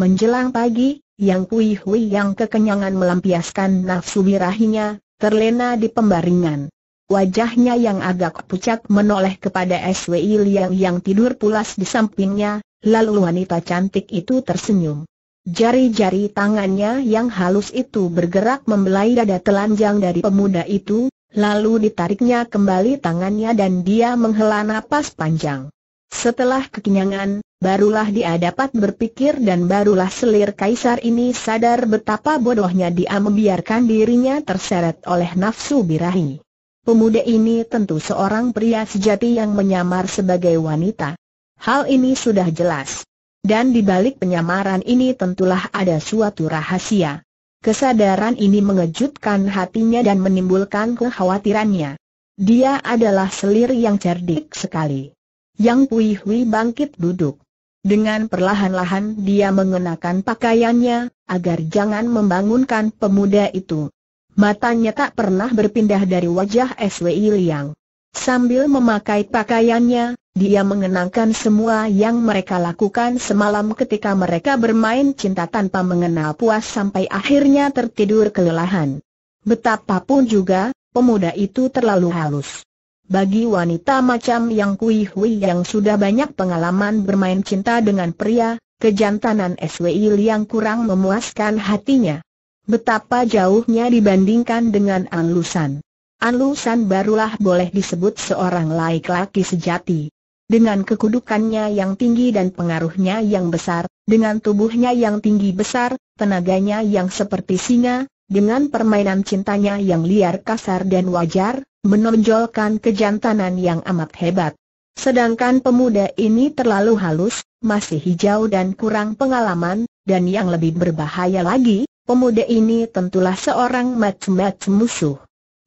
Menjelang pagi, Yang Kui Hui yang kekenyangan melampiaskan nafsu birahinya, terlena di pembaringan. Wajahnya yang agak pucat menoleh kepada SWI Liang yang tidur pulas di sampingnya, lalu wanita cantik itu tersenyum. Jari-jari tangannya yang halus itu bergerak membelai dada telanjang dari pemuda itu, lalu ditariknya kembali tangannya dan dia menghela napas panjang. Setelah kekenyangan, Barulah dia dapat berpikir dan barulah selir kaisar ini sadar betapa bodohnya dia membiarkan dirinya terseret oleh nafsu birahi. Pemuda ini tentu seorang pria sejati yang menyamar sebagai wanita. Hal ini sudah jelas. Dan di balik penyamaran ini tentulah ada suatu rahasia. Kesadaran ini mengejutkan hatinya dan menimbulkan kekhawatirannya. Dia adalah selir yang cerdik sekali. Yang Pui Hui bangkit duduk. Dengan perlahan-lahan dia mengenakan pakaiannya, agar jangan membangunkan pemuda itu. Matanya tak pernah berpindah dari wajah SWI Liang. Sambil memakai pakaiannya, dia mengenangkan semua yang mereka lakukan semalam ketika mereka bermain cinta tanpa mengenal puas sampai akhirnya tertidur kelelahan. Betapapun juga, pemuda itu terlalu halus. Bagi wanita macam yang Kui Hui yang sudah banyak pengalaman bermain cinta dengan pria, kejantanan SWI yang kurang memuaskan hatinya. Betapa jauhnya dibandingkan dengan Anlusan. Anlusan barulah boleh disebut seorang laik laki sejati. Dengan kekudukannya yang tinggi dan pengaruhnya yang besar, dengan tubuhnya yang tinggi besar, tenaganya yang seperti singa, dengan permainan cintanya yang liar kasar dan wajar, menonjolkan kejantanan yang amat hebat. Sedangkan pemuda ini terlalu halus, masih hijau dan kurang pengalaman, dan yang lebih berbahaya lagi, pemuda ini tentulah seorang macam-macam musuh.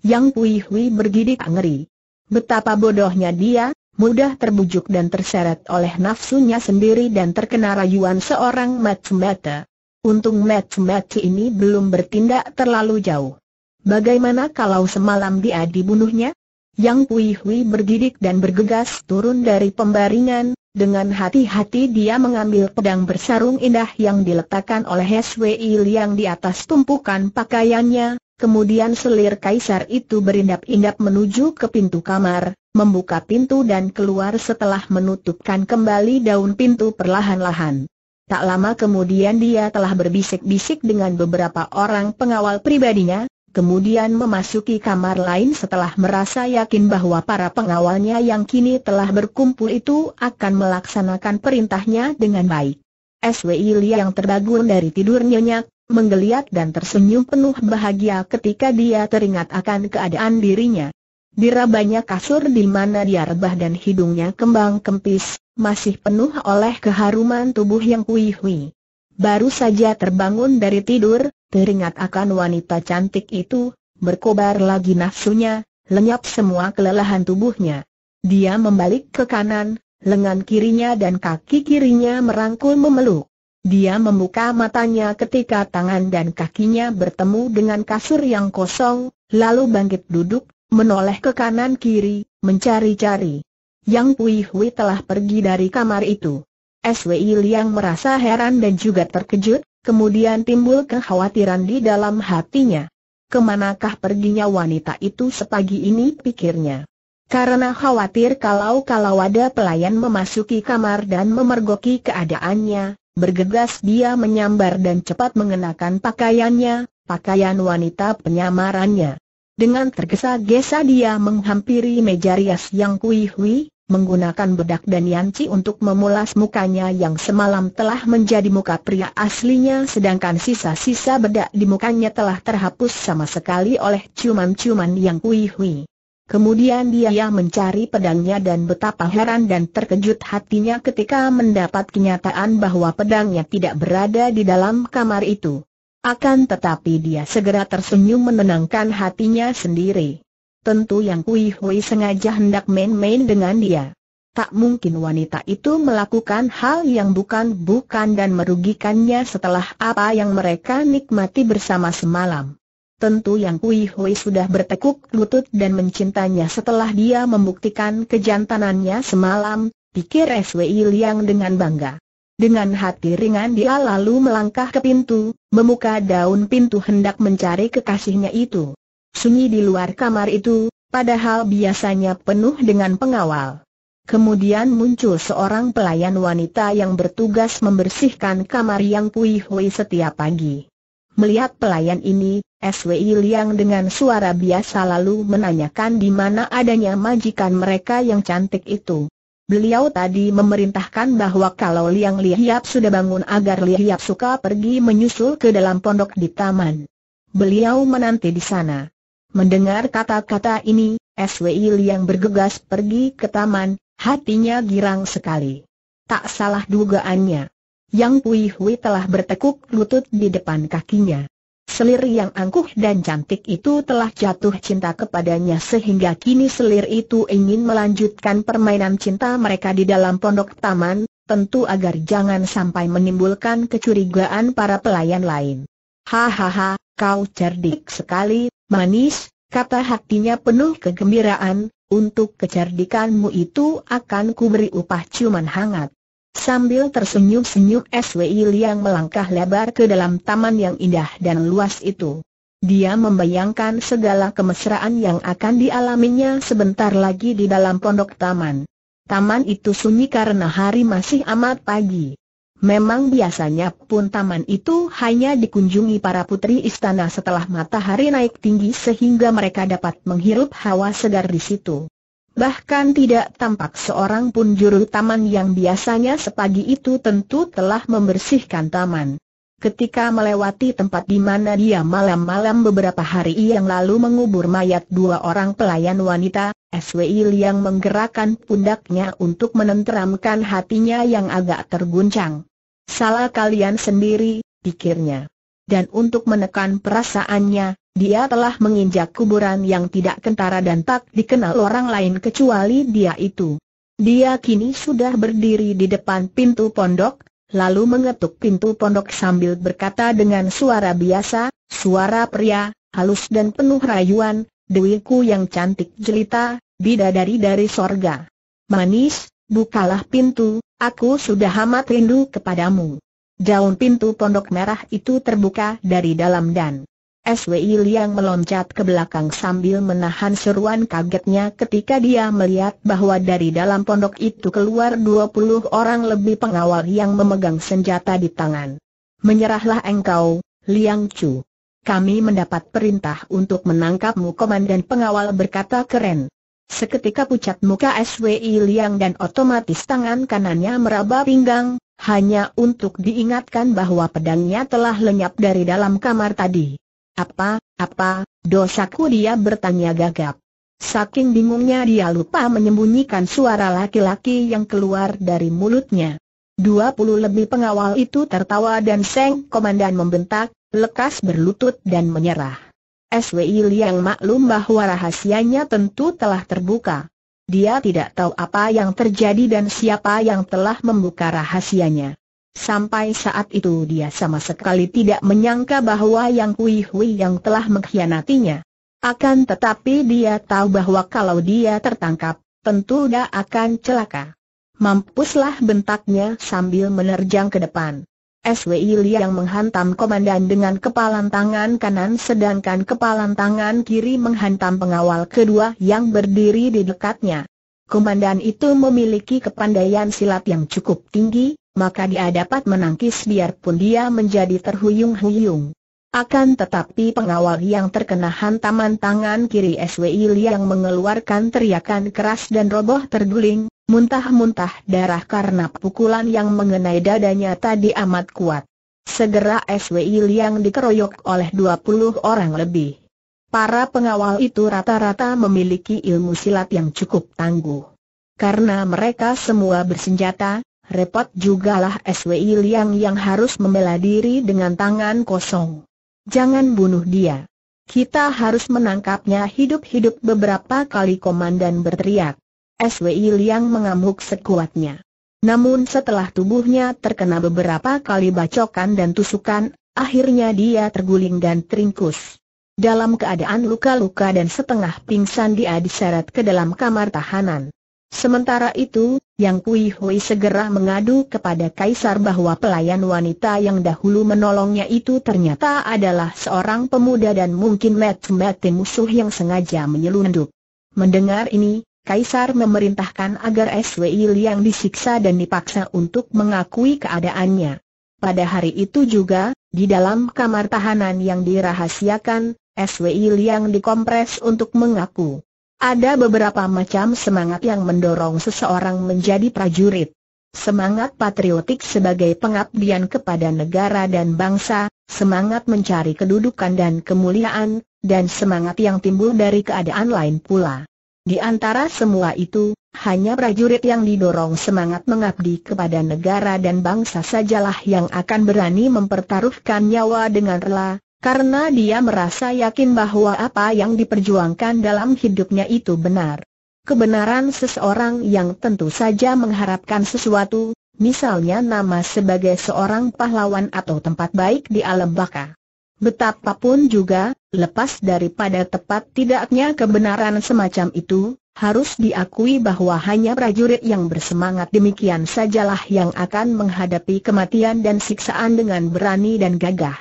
Yang Pui Hui bergidik ngeri. Betapa bodohnya dia, mudah terbujuk dan terseret oleh nafsunya sendiri dan terkena rayuan seorang macam-macam. Untung Mat Mat ini belum bertindak terlalu jauh. Bagaimana kalau semalam dia dibunuhnya? Yang Pui Hui bergidik dan bergegas turun dari pembaringan, dengan hati-hati dia mengambil pedang bersarung indah yang diletakkan oleh Hsui Liang di atas tumpukan pakaiannya, kemudian selir kaisar itu berindap-indap menuju ke pintu kamar, membuka pintu dan keluar setelah menutupkan kembali daun pintu perlahan-lahan. Tak lama kemudian dia telah berbisik-bisik dengan beberapa orang pengawal pribadinya, kemudian memasuki kamar lain setelah merasa yakin bahwa para pengawalnya yang kini telah berkumpul itu akan melaksanakan perintahnya dengan baik. SWI Lia yang terbangun dari tidur nyenyak, menggeliat dan tersenyum penuh bahagia ketika dia teringat akan keadaan dirinya. Dirabanya kasur di mana dia rebah dan hidungnya kembang kempis, masih penuh oleh keharuman tubuh yang kui-hui. Baru saja terbangun dari tidur, teringat akan wanita cantik itu, berkobar lagi nafsunya, lenyap semua kelelahan tubuhnya. Dia membalik ke kanan, lengan kirinya dan kaki kirinya merangkul memeluk. Dia membuka matanya ketika tangan dan kakinya bertemu dengan kasur yang kosong, lalu bangkit duduk, menoleh ke kanan kiri, mencari-cari. Yang Pui Hui telah pergi dari kamar itu. SWI Liang merasa heran dan juga terkejut, Kemudian timbul kekhawatiran di dalam hatinya. Kemanakah perginya wanita itu sepagi ini pikirnya. Karena khawatir kalau-kalau ada pelayan memasuki kamar dan memergoki keadaannya, bergegas dia menyambar dan cepat mengenakan pakaiannya, pakaian wanita penyamarannya. Dengan tergesa-gesa dia menghampiri meja rias yang kuih kuih menggunakan bedak dan yanci untuk memulas mukanya yang semalam telah menjadi muka pria aslinya sedangkan sisa-sisa bedak di mukanya telah terhapus sama sekali oleh ciuman-ciuman yang hui-hui. Kemudian dia mencari pedangnya dan betapa heran dan terkejut hatinya ketika mendapat kenyataan bahwa pedangnya tidak berada di dalam kamar itu. Akan tetapi dia segera tersenyum menenangkan hatinya sendiri. Tentu yang Kui Hui sengaja hendak main-main dengan dia. Tak mungkin wanita itu melakukan hal yang bukan-bukan dan merugikannya setelah apa yang mereka nikmati bersama semalam. Tentu yang Kui Hui sudah bertekuk lutut dan mencintanya setelah dia membuktikan kejantanannya semalam, pikir SWI Liang dengan bangga. Dengan hati ringan dia lalu melangkah ke pintu, membuka daun pintu hendak mencari kekasihnya itu sunyi di luar kamar itu, padahal biasanya penuh dengan pengawal. Kemudian muncul seorang pelayan wanita yang bertugas membersihkan kamar yang Pui Hui setiap pagi. Melihat pelayan ini, SWI Liang dengan suara biasa lalu menanyakan di mana adanya majikan mereka yang cantik itu. Beliau tadi memerintahkan bahwa kalau Liang Lihiap sudah bangun agar Lihiap suka pergi menyusul ke dalam pondok di taman. Beliau menanti di sana. Mendengar kata-kata ini, SWI yang bergegas pergi ke taman, hatinya girang sekali. Tak salah dugaannya. Yang Pui Hui telah bertekuk lutut di depan kakinya. Selir yang angkuh dan cantik itu telah jatuh cinta kepadanya sehingga kini selir itu ingin melanjutkan permainan cinta mereka di dalam pondok taman, tentu agar jangan sampai menimbulkan kecurigaan para pelayan lain. Hahaha, kau cerdik sekali, Manis, kata hatinya penuh kegembiraan, untuk kecerdikanmu itu akan kuberi upah ciuman hangat. Sambil tersenyum-senyum SWI Liang melangkah lebar ke dalam taman yang indah dan luas itu. Dia membayangkan segala kemesraan yang akan dialaminya sebentar lagi di dalam pondok taman. Taman itu sunyi karena hari masih amat pagi. Memang biasanya pun taman itu hanya dikunjungi para putri istana setelah matahari naik tinggi sehingga mereka dapat menghirup hawa segar di situ. Bahkan tidak tampak seorang pun juru taman yang biasanya sepagi itu tentu telah membersihkan taman. Ketika melewati tempat di mana dia malam-malam beberapa hari yang lalu mengubur mayat dua orang pelayan wanita, SWI yang menggerakkan pundaknya untuk menenteramkan hatinya yang agak terguncang. Salah kalian sendiri, pikirnya. Dan untuk menekan perasaannya, dia telah menginjak kuburan yang tidak kentara dan tak dikenal orang lain kecuali dia itu. Dia kini sudah berdiri di depan pintu pondok, lalu mengetuk pintu pondok sambil berkata dengan suara biasa, suara pria, halus dan penuh rayuan, dewiku yang cantik jelita, bidadari dari sorga. Manis, bukalah pintu, aku sudah amat rindu kepadamu. Daun pintu pondok merah itu terbuka dari dalam dan SWI Liang meloncat ke belakang sambil menahan seruan kagetnya ketika dia melihat bahwa dari dalam pondok itu keluar 20 orang lebih pengawal yang memegang senjata di tangan. Menyerahlah engkau, Liang Chu. Kami mendapat perintah untuk menangkapmu komandan pengawal berkata keren. Seketika pucat muka SWI Liang dan otomatis tangan kanannya meraba pinggang, hanya untuk diingatkan bahwa pedangnya telah lenyap dari dalam kamar tadi. Apa, apa, dosaku dia bertanya gagap. Saking bingungnya dia lupa menyembunyikan suara laki-laki yang keluar dari mulutnya. Dua puluh lebih pengawal itu tertawa dan Seng Komandan membentak, lekas berlutut dan menyerah. SWI Liang maklum bahwa rahasianya tentu telah terbuka. Dia tidak tahu apa yang terjadi dan siapa yang telah membuka rahasianya. Sampai saat itu dia sama sekali tidak menyangka bahwa Yang Kui Hui yang telah mengkhianatinya. Akan tetapi dia tahu bahwa kalau dia tertangkap, tentu dia akan celaka. Mampuslah bentaknya sambil menerjang ke depan. SWI yang menghantam komandan dengan kepalan tangan kanan sedangkan kepalan tangan kiri menghantam pengawal kedua yang berdiri di dekatnya. Komandan itu memiliki kepandaian silat yang cukup tinggi, maka dia dapat menangkis biarpun dia menjadi terhuyung-huyung. Akan tetapi pengawal yang terkena hantaman tangan kiri SWI yang mengeluarkan teriakan keras dan roboh terguling, Muntah-muntah darah karena pukulan yang mengenai dadanya tadi amat kuat. Segera SWI Liang dikeroyok oleh 20 orang lebih. Para pengawal itu rata-rata memiliki ilmu silat yang cukup tangguh. Karena mereka semua bersenjata, repot jugalah SWI Liang yang harus membela diri dengan tangan kosong. Jangan bunuh dia. Kita harus menangkapnya hidup-hidup beberapa kali komandan berteriak. SWI Liang mengamuk sekuatnya. Namun setelah tubuhnya terkena beberapa kali bacokan dan tusukan, akhirnya dia terguling dan teringkus. Dalam keadaan luka-luka dan setengah pingsan dia diseret ke dalam kamar tahanan. Sementara itu, Yang Kui Hui segera mengadu kepada Kaisar bahwa pelayan wanita yang dahulu menolongnya itu ternyata adalah seorang pemuda dan mungkin mat-mati musuh yang sengaja menyelundup. Mendengar ini, Kaisar memerintahkan agar SWI Liang disiksa dan dipaksa untuk mengakui keadaannya. Pada hari itu juga, di dalam kamar tahanan yang dirahasiakan, SWI Liang dikompres untuk mengaku. Ada beberapa macam semangat yang mendorong seseorang menjadi prajurit. Semangat patriotik sebagai pengabdian kepada negara dan bangsa, semangat mencari kedudukan dan kemuliaan, dan semangat yang timbul dari keadaan lain pula. Di antara semua itu, hanya prajurit yang didorong semangat mengabdi kepada negara dan bangsa sajalah yang akan berani mempertaruhkan nyawa dengan rela, karena dia merasa yakin bahwa apa yang diperjuangkan dalam hidupnya itu benar. Kebenaran seseorang yang tentu saja mengharapkan sesuatu, misalnya nama sebagai seorang pahlawan atau tempat baik di alam baka. Betapapun juga, lepas daripada tepat tidaknya kebenaran semacam itu, harus diakui bahwa hanya prajurit yang bersemangat demikian sajalah yang akan menghadapi kematian dan siksaan dengan berani dan gagah.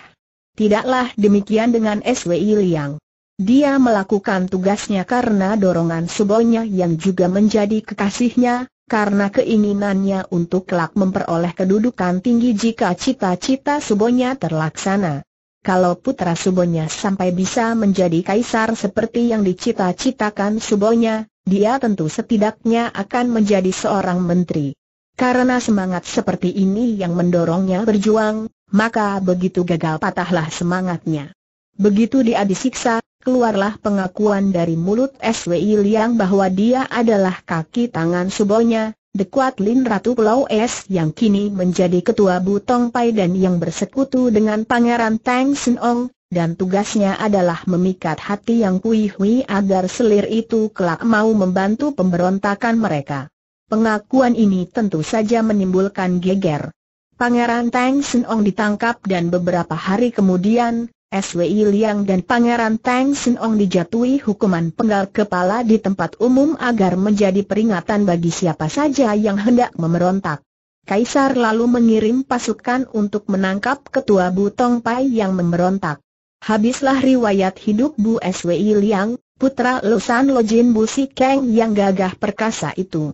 Tidaklah demikian dengan SWI Liang. Dia melakukan tugasnya karena dorongan subonya yang juga menjadi kekasihnya, karena keinginannya untuk kelak memperoleh kedudukan tinggi jika cita-cita subonya terlaksana kalau putra Subonya sampai bisa menjadi kaisar seperti yang dicita-citakan Subonya, dia tentu setidaknya akan menjadi seorang menteri. Karena semangat seperti ini yang mendorongnya berjuang, maka begitu gagal patahlah semangatnya. Begitu dia disiksa, keluarlah pengakuan dari mulut SWI Liang bahwa dia adalah kaki tangan Subonya, The Kuat Lin Ratu Pulau Es yang kini menjadi ketua Butong Pai dan yang bersekutu dengan Pangeran Tang Sun Ong, dan tugasnya adalah memikat hati yang Kui Hui agar selir itu kelak mau membantu pemberontakan mereka. Pengakuan ini tentu saja menimbulkan geger. Pangeran Tang Sun Ong ditangkap dan beberapa hari kemudian, S.W.I. Liang dan Pangeran Tang Sin Ong dijatuhi hukuman penggal kepala di tempat umum agar menjadi peringatan bagi siapa saja yang hendak memerontak. Kaisar lalu mengirim pasukan untuk menangkap ketua Bu Tong Pai yang memerontak. Habislah riwayat hidup Bu Swi Liang, putra Lusan Lojin Bu Si Keng yang gagah perkasa itu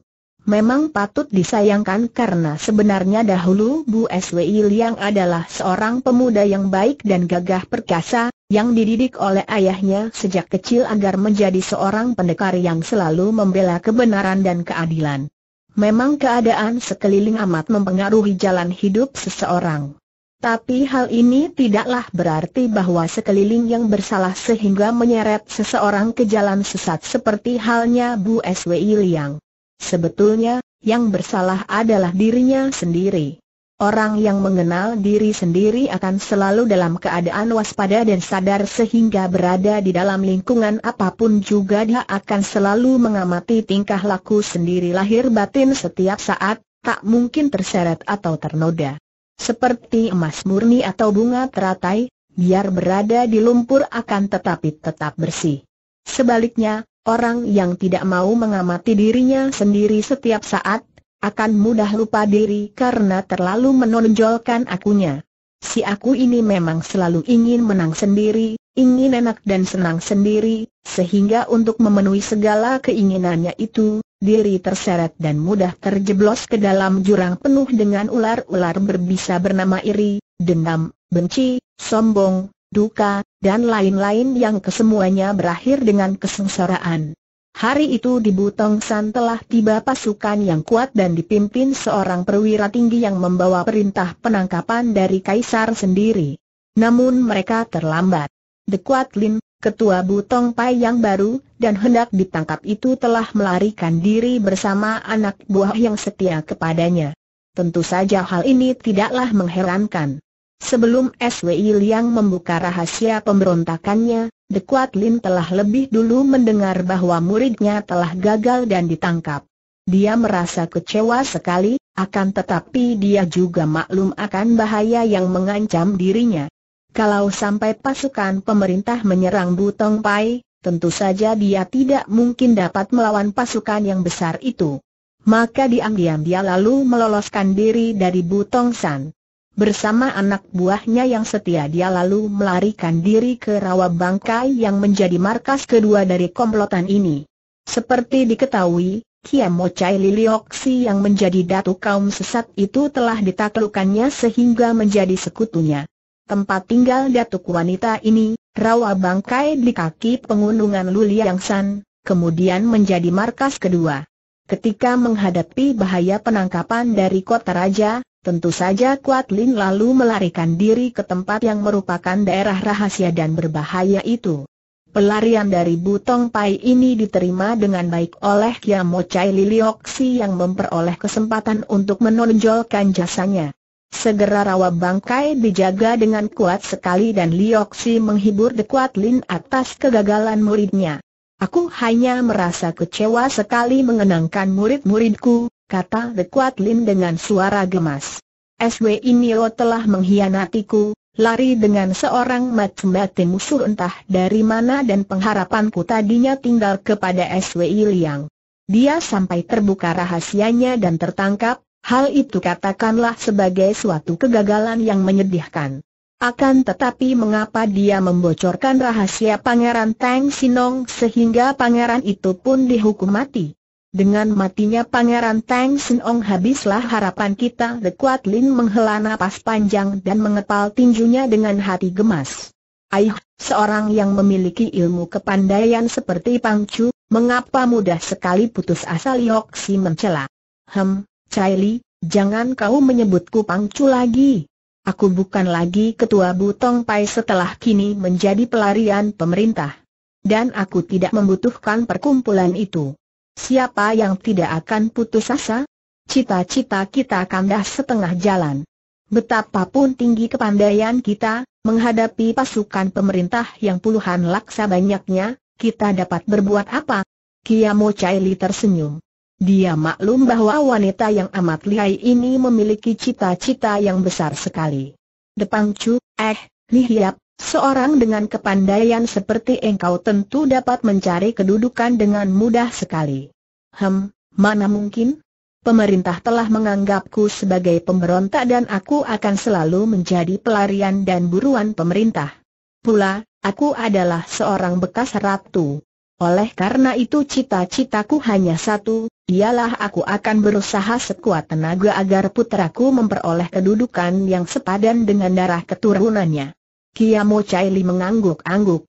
memang patut disayangkan karena sebenarnya dahulu Bu SWI Liang adalah seorang pemuda yang baik dan gagah perkasa, yang dididik oleh ayahnya sejak kecil agar menjadi seorang pendekar yang selalu membela kebenaran dan keadilan. Memang keadaan sekeliling amat mempengaruhi jalan hidup seseorang. Tapi hal ini tidaklah berarti bahwa sekeliling yang bersalah sehingga menyeret seseorang ke jalan sesat seperti halnya Bu SWI Liang. Sebetulnya, yang bersalah adalah dirinya sendiri. Orang yang mengenal diri sendiri akan selalu dalam keadaan waspada dan sadar sehingga berada di dalam lingkungan apapun juga dia akan selalu mengamati tingkah laku sendiri lahir batin setiap saat, tak mungkin terseret atau ternoda. Seperti emas murni atau bunga teratai, biar berada di lumpur akan tetapi tetap bersih. Sebaliknya, Orang yang tidak mau mengamati dirinya sendiri setiap saat, akan mudah lupa diri karena terlalu menonjolkan akunya. Si aku ini memang selalu ingin menang sendiri, ingin enak dan senang sendiri, sehingga untuk memenuhi segala keinginannya itu, diri terseret dan mudah terjeblos ke dalam jurang penuh dengan ular-ular berbisa bernama iri, dendam, benci, sombong, duka, dan lain-lain yang kesemuanya berakhir dengan kesengsaraan. Hari itu di Butong San telah tiba pasukan yang kuat dan dipimpin seorang perwira tinggi yang membawa perintah penangkapan dari Kaisar sendiri. Namun mereka terlambat. The Kuat Lin, ketua Butong Pai yang baru, dan hendak ditangkap itu telah melarikan diri bersama anak buah yang setia kepadanya. Tentu saja hal ini tidaklah mengherankan. Sebelum SWI Liang membuka rahasia pemberontakannya, Dekuat Lin telah lebih dulu mendengar bahwa muridnya telah gagal dan ditangkap. Dia merasa kecewa sekali, akan tetapi dia juga maklum akan bahaya yang mengancam dirinya. Kalau sampai pasukan pemerintah menyerang Butong Pai, tentu saja dia tidak mungkin dapat melawan pasukan yang besar itu. Maka diam-diam dia lalu meloloskan diri dari Butong San. Bersama anak buahnya yang setia dia lalu melarikan diri ke rawa bangkai yang menjadi markas kedua dari komplotan ini. Seperti diketahui, Kiam Chai Lilioksi yang menjadi datu kaum sesat itu telah ditaklukannya sehingga menjadi sekutunya. Tempat tinggal datuk wanita ini, rawa bangkai di kaki pengundungan Luliang San, kemudian menjadi markas kedua. Ketika menghadapi bahaya penangkapan dari kota raja, Tentu saja Kuat Lin lalu melarikan diri ke tempat yang merupakan daerah rahasia dan berbahaya itu. Pelarian dari Butong Pai ini diterima dengan baik oleh Kiamo Chai Lilioksi yang memperoleh kesempatan untuk menonjolkan jasanya. Segera rawa bangkai dijaga dengan kuat sekali dan Lioksi menghibur Kuatlin Lin atas kegagalan muridnya. Aku hanya merasa kecewa sekali mengenangkan murid-muridku, kata The Kuat Lin dengan suara gemas. SW Inio telah mengkhianatiku, lari dengan seorang macam mati musuh entah dari mana dan pengharapanku tadinya tinggal kepada SW Liang. Dia sampai terbuka rahasianya dan tertangkap, hal itu katakanlah sebagai suatu kegagalan yang menyedihkan. Akan tetapi mengapa dia membocorkan rahasia Pangeran Tang Sinong sehingga pangeran itu pun dihukum mati? Dengan matinya Pangeran Tang Senong habislah harapan kita The Kuat Lin menghela napas panjang dan mengepal tinjunya dengan hati gemas. Aih, seorang yang memiliki ilmu kepandaian seperti Pang Chu, mengapa mudah sekali putus asa Liok Si mencela? Hem, Chai Li, jangan kau menyebutku Pang Chu lagi. Aku bukan lagi ketua Butong Pai setelah kini menjadi pelarian pemerintah. Dan aku tidak membutuhkan perkumpulan itu. Siapa yang tidak akan putus asa? Cita-cita kita kandas setengah jalan. Betapapun tinggi kepandaian kita, menghadapi pasukan pemerintah yang puluhan laksa banyaknya, kita dapat berbuat apa? Kiamo Chaili tersenyum. Dia maklum bahwa wanita yang amat lihai ini memiliki cita-cita yang besar sekali. Depang Chu, eh, lihiap, Seorang dengan kepandaian seperti engkau tentu dapat mencari kedudukan dengan mudah sekali. Hem, mana mungkin? Pemerintah telah menganggapku sebagai pemberontak dan aku akan selalu menjadi pelarian dan buruan pemerintah. Pula, aku adalah seorang bekas ratu. Oleh karena itu cita-citaku hanya satu, ialah aku akan berusaha sekuat tenaga agar putraku memperoleh kedudukan yang sepadan dengan darah keturunannya. Kiamo Chaili mengangguk-angguk.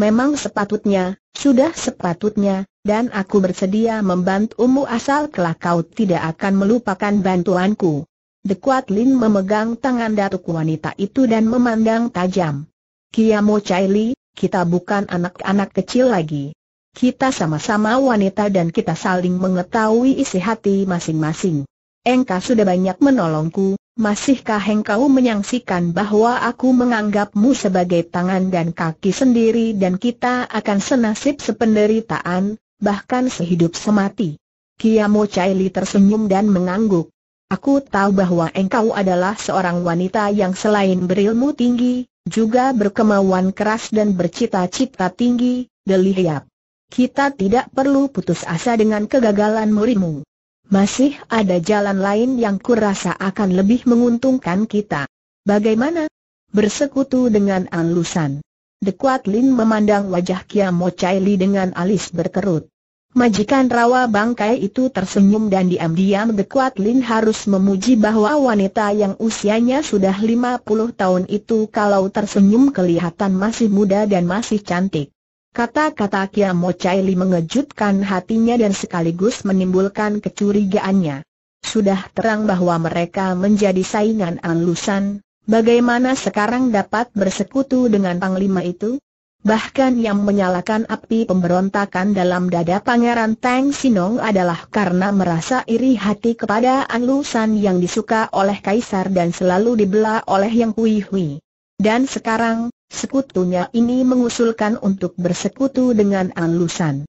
Memang sepatutnya, sudah sepatutnya, dan aku bersedia membantumu asal kelak kau tidak akan melupakan bantuanku. Dekuat Lin memegang tangan datuk wanita itu dan memandang tajam. Kiamo Chaili, kita bukan anak-anak kecil lagi. Kita sama-sama wanita dan kita saling mengetahui isi hati masing-masing. Engkau sudah banyak menolongku, masihkah engkau menyaksikan bahwa aku menganggapmu sebagai tangan dan kaki sendiri dan kita akan senasib sependeritaan, bahkan sehidup semati? Mo Chai Li tersenyum dan mengangguk. Aku tahu bahwa engkau adalah seorang wanita yang selain berilmu tinggi, juga berkemauan keras dan bercita-cita tinggi, Delihiap. Kita tidak perlu putus asa dengan kegagalan murimu. Masih ada jalan lain yang kurasa akan lebih menguntungkan kita. Bagaimana? Bersekutu dengan Anlusan. Dekuat Lin memandang wajah Kiamo Chai Li dengan alis berkerut. Majikan rawa bangkai itu tersenyum dan diam-diam Dekuat Lin harus memuji bahwa wanita yang usianya sudah 50 tahun itu kalau tersenyum kelihatan masih muda dan masih cantik. Kata-kata Kiamo Caili mengejutkan hatinya dan sekaligus menimbulkan kecurigaannya. Sudah terang bahwa mereka menjadi saingan alusan, bagaimana sekarang dapat bersekutu dengan Panglima itu? Bahkan yang menyalakan api pemberontakan dalam dada Pangeran Tang Sinong adalah karena merasa iri hati kepada Lusan yang disuka oleh Kaisar dan selalu dibela oleh Yang Hui Hui. Dan sekarang, Sekutunya ini mengusulkan untuk bersekutu dengan Alusan.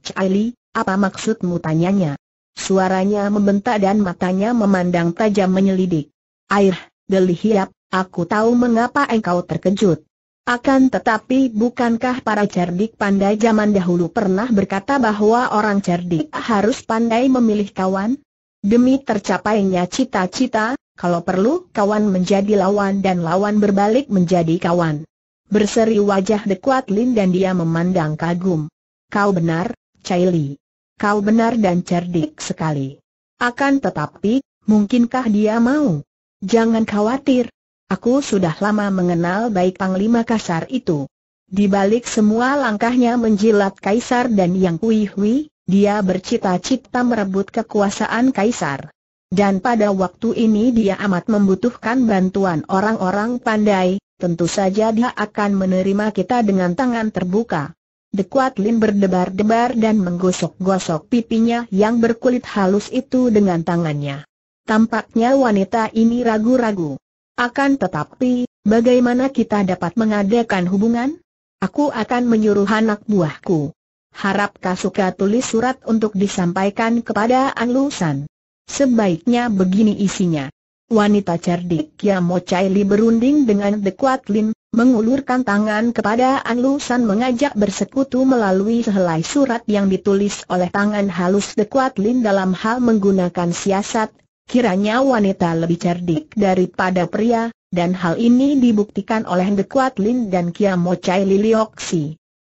Caili, apa maksudmu tanyanya? Suaranya membentak dan matanya memandang tajam menyelidik. Air, delihiap, aku tahu mengapa engkau terkejut. Akan tetapi bukankah para cerdik pandai zaman dahulu pernah berkata bahwa orang cerdik harus pandai memilih kawan? Demi tercapainya cita-cita, kalau perlu kawan menjadi lawan dan lawan berbalik menjadi kawan. Berseri wajah dekuat Lin dan dia memandang kagum. Kau benar, Li. Kau benar dan cerdik sekali. Akan tetapi, mungkinkah dia mau? Jangan khawatir. Aku sudah lama mengenal baik Panglima Kasar itu. Di balik semua langkahnya menjilat Kaisar dan Yang Kui Hui, dia bercita-cita merebut kekuasaan Kaisar. Dan pada waktu ini dia amat membutuhkan bantuan orang-orang pandai, tentu saja dia akan menerima kita dengan tangan terbuka. Dekuat Lin berdebar-debar dan menggosok-gosok pipinya yang berkulit halus itu dengan tangannya. Tampaknya wanita ini ragu-ragu. Akan tetapi, bagaimana kita dapat mengadakan hubungan? Aku akan menyuruh anak buahku. Harap Kasuka tulis surat untuk disampaikan kepada Anlusan. Sebaiknya begini isinya. Wanita cerdik Kiamo Chai Li berunding dengan The Kuat Lin, mengulurkan tangan kepada An Lu San mengajak bersekutu melalui sehelai surat yang ditulis oleh tangan halus The Kuat Lin dalam hal menggunakan siasat, kiranya wanita lebih cerdik daripada pria, dan hal ini dibuktikan oleh The Kuat Lin dan Kiamo Chai Li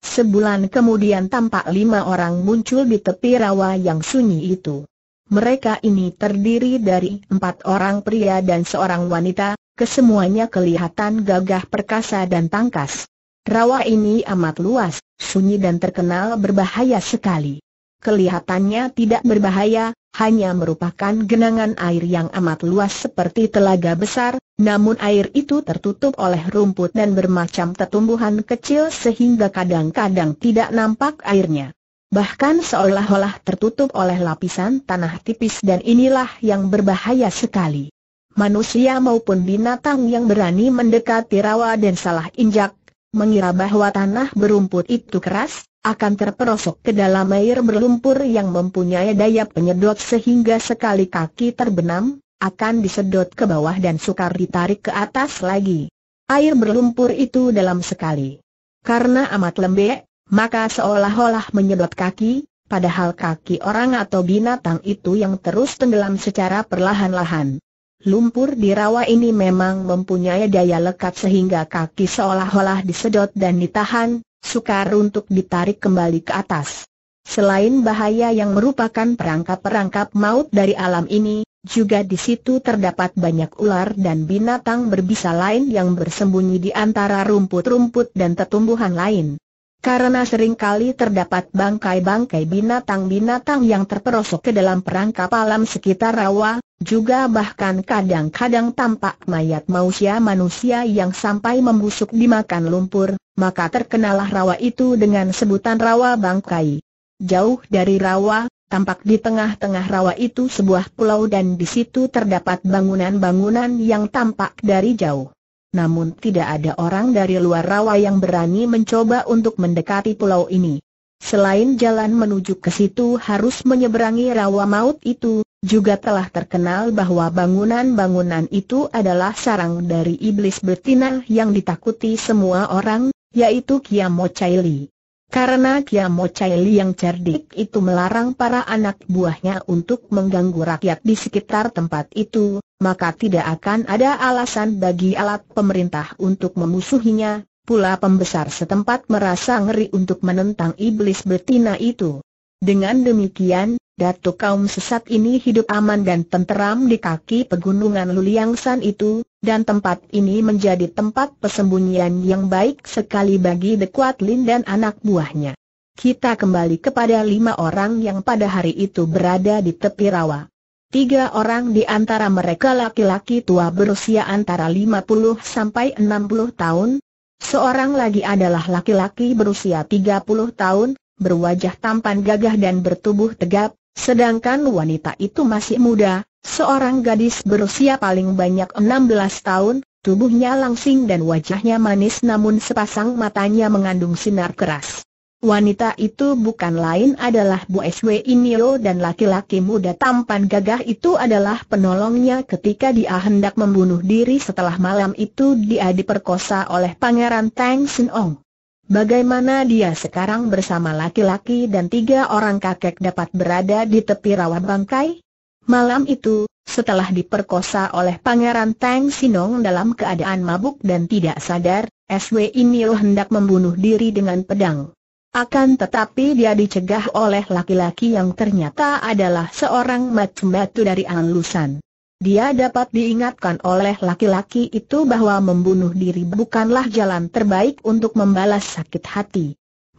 Sebulan kemudian tampak lima orang muncul di tepi rawa yang sunyi itu. Mereka ini terdiri dari empat orang pria dan seorang wanita, kesemuanya kelihatan gagah perkasa dan tangkas. Rawa ini amat luas, sunyi dan terkenal berbahaya sekali. Kelihatannya tidak berbahaya, hanya merupakan genangan air yang amat luas seperti telaga besar, namun air itu tertutup oleh rumput dan bermacam tetumbuhan kecil sehingga kadang-kadang tidak nampak airnya bahkan seolah-olah tertutup oleh lapisan tanah tipis dan inilah yang berbahaya sekali. Manusia maupun binatang yang berani mendekati rawa dan salah injak, mengira bahwa tanah berumput itu keras, akan terperosok ke dalam air berlumpur yang mempunyai daya penyedot sehingga sekali kaki terbenam, akan disedot ke bawah dan sukar ditarik ke atas lagi. Air berlumpur itu dalam sekali. Karena amat lembek, maka seolah-olah menyedot kaki, padahal kaki orang atau binatang itu yang terus tenggelam secara perlahan-lahan. Lumpur di rawa ini memang mempunyai daya lekat sehingga kaki seolah-olah disedot dan ditahan, sukar untuk ditarik kembali ke atas. Selain bahaya yang merupakan perangkap-perangkap maut dari alam ini, juga di situ terdapat banyak ular dan binatang berbisa lain yang bersembunyi di antara rumput-rumput dan tetumbuhan lain. Karena seringkali terdapat bangkai-bangkai binatang-binatang yang terperosok ke dalam perangkap alam sekitar rawa, juga bahkan kadang-kadang tampak mayat manusia manusia yang sampai membusuk dimakan lumpur, maka terkenalah rawa itu dengan sebutan rawa bangkai. Jauh dari rawa, tampak di tengah-tengah rawa itu sebuah pulau dan di situ terdapat bangunan-bangunan yang tampak dari jauh namun tidak ada orang dari luar rawa yang berani mencoba untuk mendekati pulau ini. Selain jalan menuju ke situ harus menyeberangi rawa maut itu, juga telah terkenal bahwa bangunan-bangunan itu adalah sarang dari iblis betina yang ditakuti semua orang, yaitu Kiamo Chaili. Karena Kiamo Chaili yang cerdik itu melarang para anak buahnya untuk mengganggu rakyat di sekitar tempat itu, maka tidak akan ada alasan bagi alat pemerintah untuk memusuhinya, pula pembesar setempat merasa ngeri untuk menentang iblis betina itu. Dengan demikian, Datuk kaum sesat ini hidup aman dan tenteram di kaki pegunungan Luliangsan itu, dan tempat ini menjadi tempat persembunyian yang baik sekali bagi The Lin dan anak buahnya. Kita kembali kepada lima orang yang pada hari itu berada di tepi rawa. Tiga orang di antara mereka laki-laki tua berusia antara 50 sampai 60 tahun. Seorang lagi adalah laki-laki berusia 30 tahun, berwajah tampan gagah dan bertubuh tegap, sedangkan wanita itu masih muda, seorang gadis berusia paling banyak 16 tahun, tubuhnya langsing dan wajahnya manis namun sepasang matanya mengandung sinar keras. Wanita itu bukan lain adalah Bu S.W. Inio dan laki-laki muda tampan gagah itu adalah penolongnya ketika dia hendak membunuh diri setelah malam itu dia diperkosa oleh Pangeran Tang Sin Ong. Bagaimana dia sekarang bersama laki-laki dan tiga orang kakek dapat berada di tepi rawa bangkai? Malam itu, setelah diperkosa oleh Pangeran Tang Sinong dalam keadaan mabuk dan tidak sadar, SW Inio hendak membunuh diri dengan pedang. Akan tetapi dia dicegah oleh laki-laki yang ternyata adalah seorang macam batu dari Anlusan. Dia dapat diingatkan oleh laki-laki itu bahwa membunuh diri bukanlah jalan terbaik untuk membalas sakit hati.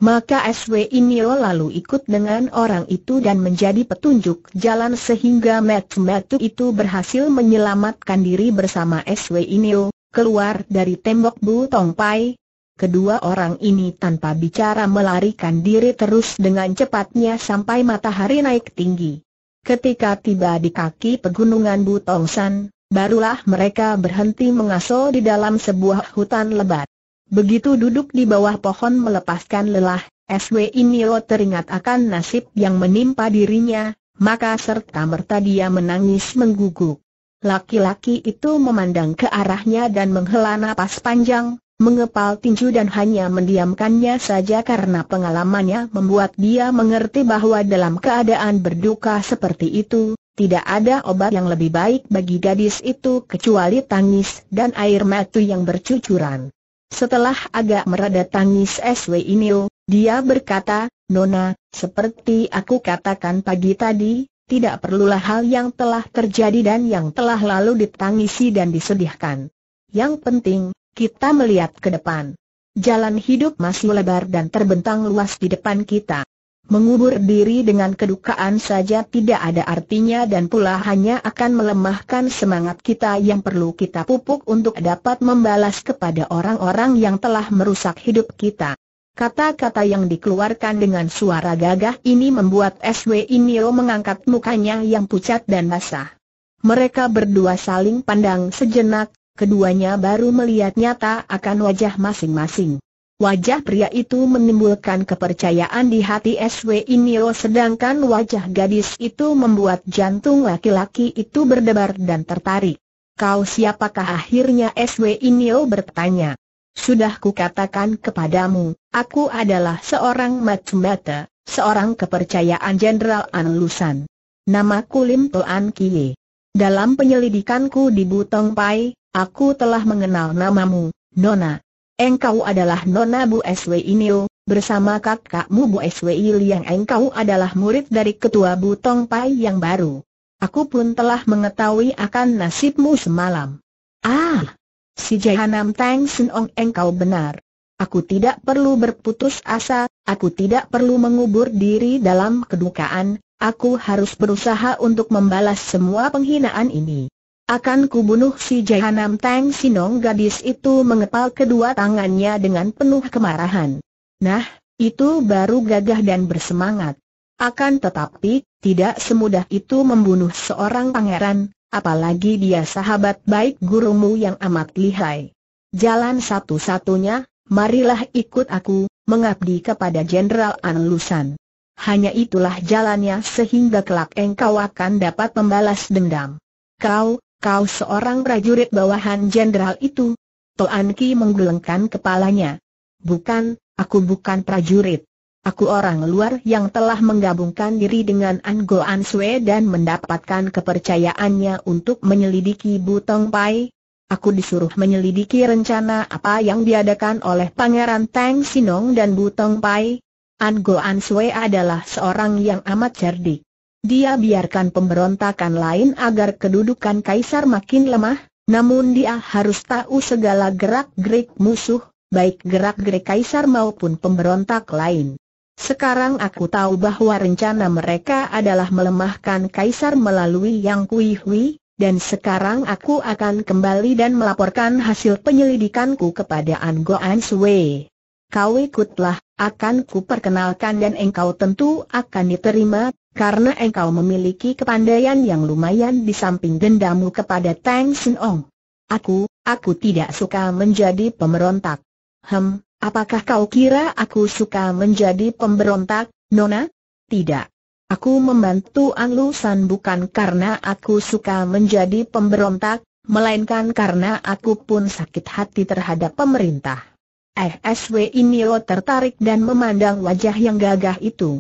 Maka SW Inio lalu ikut dengan orang itu dan menjadi petunjuk jalan sehingga Metu-Metu itu berhasil menyelamatkan diri bersama SW Inio, keluar dari tembok Bu tongpai. Kedua orang ini tanpa bicara melarikan diri terus dengan cepatnya sampai matahari naik tinggi. Ketika tiba di kaki pegunungan Butongsan, barulah mereka berhenti mengaso di dalam sebuah hutan lebat. Begitu duduk di bawah pohon melepaskan lelah, SW Inio teringat akan nasib yang menimpa dirinya, maka serta-merta dia menangis mengguguk. Laki-laki itu memandang ke arahnya dan menghela napas panjang, mengepal tinju dan hanya mendiamkannya saja karena pengalamannya membuat dia mengerti bahwa dalam keadaan berduka seperti itu, tidak ada obat yang lebih baik bagi gadis itu kecuali tangis dan air mata yang bercucuran. Setelah agak mereda tangis SW Inil, dia berkata, Nona, seperti aku katakan pagi tadi, tidak perlulah hal yang telah terjadi dan yang telah lalu ditangisi dan disedihkan. Yang penting, kita melihat ke depan. Jalan hidup masih lebar dan terbentang luas di depan kita. Mengubur diri dengan kedukaan saja tidak ada artinya dan pula hanya akan melemahkan semangat kita yang perlu kita pupuk untuk dapat membalas kepada orang-orang yang telah merusak hidup kita. Kata-kata yang dikeluarkan dengan suara gagah ini membuat SW Inio mengangkat mukanya yang pucat dan basah. Mereka berdua saling pandang sejenak, keduanya baru melihat nyata akan wajah masing-masing. Wajah pria itu menimbulkan kepercayaan di hati SW Inio sedangkan wajah gadis itu membuat jantung laki-laki itu berdebar dan tertarik. Kau siapakah akhirnya SW Inio bertanya. Sudah kukatakan kepadamu, aku adalah seorang Matsumata, seorang kepercayaan Jenderal Anlusan. Namaku Lim Toan Kie. Dalam penyelidikanku di Butong Pai, Aku telah mengenal namamu, Nona. Engkau adalah Nona Bu SW Inio, bersama kakakmu Bu SW yang engkau adalah murid dari ketua Bu Tong Pai yang baru. Aku pun telah mengetahui akan nasibmu semalam. Ah, si Jahanam Tang Sun Ong engkau benar. Aku tidak perlu berputus asa, aku tidak perlu mengubur diri dalam kedukaan, aku harus berusaha untuk membalas semua penghinaan ini. Akan kubunuh si Jahanam Tang Sinong gadis itu mengepal kedua tangannya dengan penuh kemarahan. Nah, itu baru gagah dan bersemangat. Akan tetapi, tidak semudah itu membunuh seorang pangeran, apalagi dia sahabat baik gurumu yang amat lihai. Jalan satu-satunya, marilah ikut aku, mengabdi kepada Jenderal An Lusan. Hanya itulah jalannya sehingga kelak engkau akan dapat membalas dendam. Kau, Kau seorang prajurit bawahan jenderal itu. Toan Ki menggelengkan kepalanya. Bukan, aku bukan prajurit. Aku orang luar yang telah menggabungkan diri dengan An Go An Sue dan mendapatkan kepercayaannya untuk menyelidiki Butong Pai. Aku disuruh menyelidiki rencana apa yang diadakan oleh Pangeran Tang Sinong dan Butong Pai. An Go An Sue adalah seorang yang amat cerdik. Dia biarkan pemberontakan lain agar kedudukan kaisar makin lemah, namun dia harus tahu segala gerak-gerik musuh, baik gerak-gerik kaisar maupun pemberontak lain. Sekarang aku tahu bahwa rencana mereka adalah melemahkan kaisar melalui Yang Kui Hui, dan sekarang aku akan kembali dan melaporkan hasil penyelidikanku kepada An An Sui. Kau ikutlah, akan ku perkenalkan dan engkau tentu akan diterima karena engkau memiliki kepandaian yang lumayan di samping dendamu kepada Tang Sen Ong. Aku, aku tidak suka menjadi pemberontak. Hem, apakah kau kira aku suka menjadi pemberontak, Nona? Tidak. Aku membantu Ang Lu San bukan karena aku suka menjadi pemberontak, melainkan karena aku pun sakit hati terhadap pemerintah. Eh, ini Inio tertarik dan memandang wajah yang gagah itu.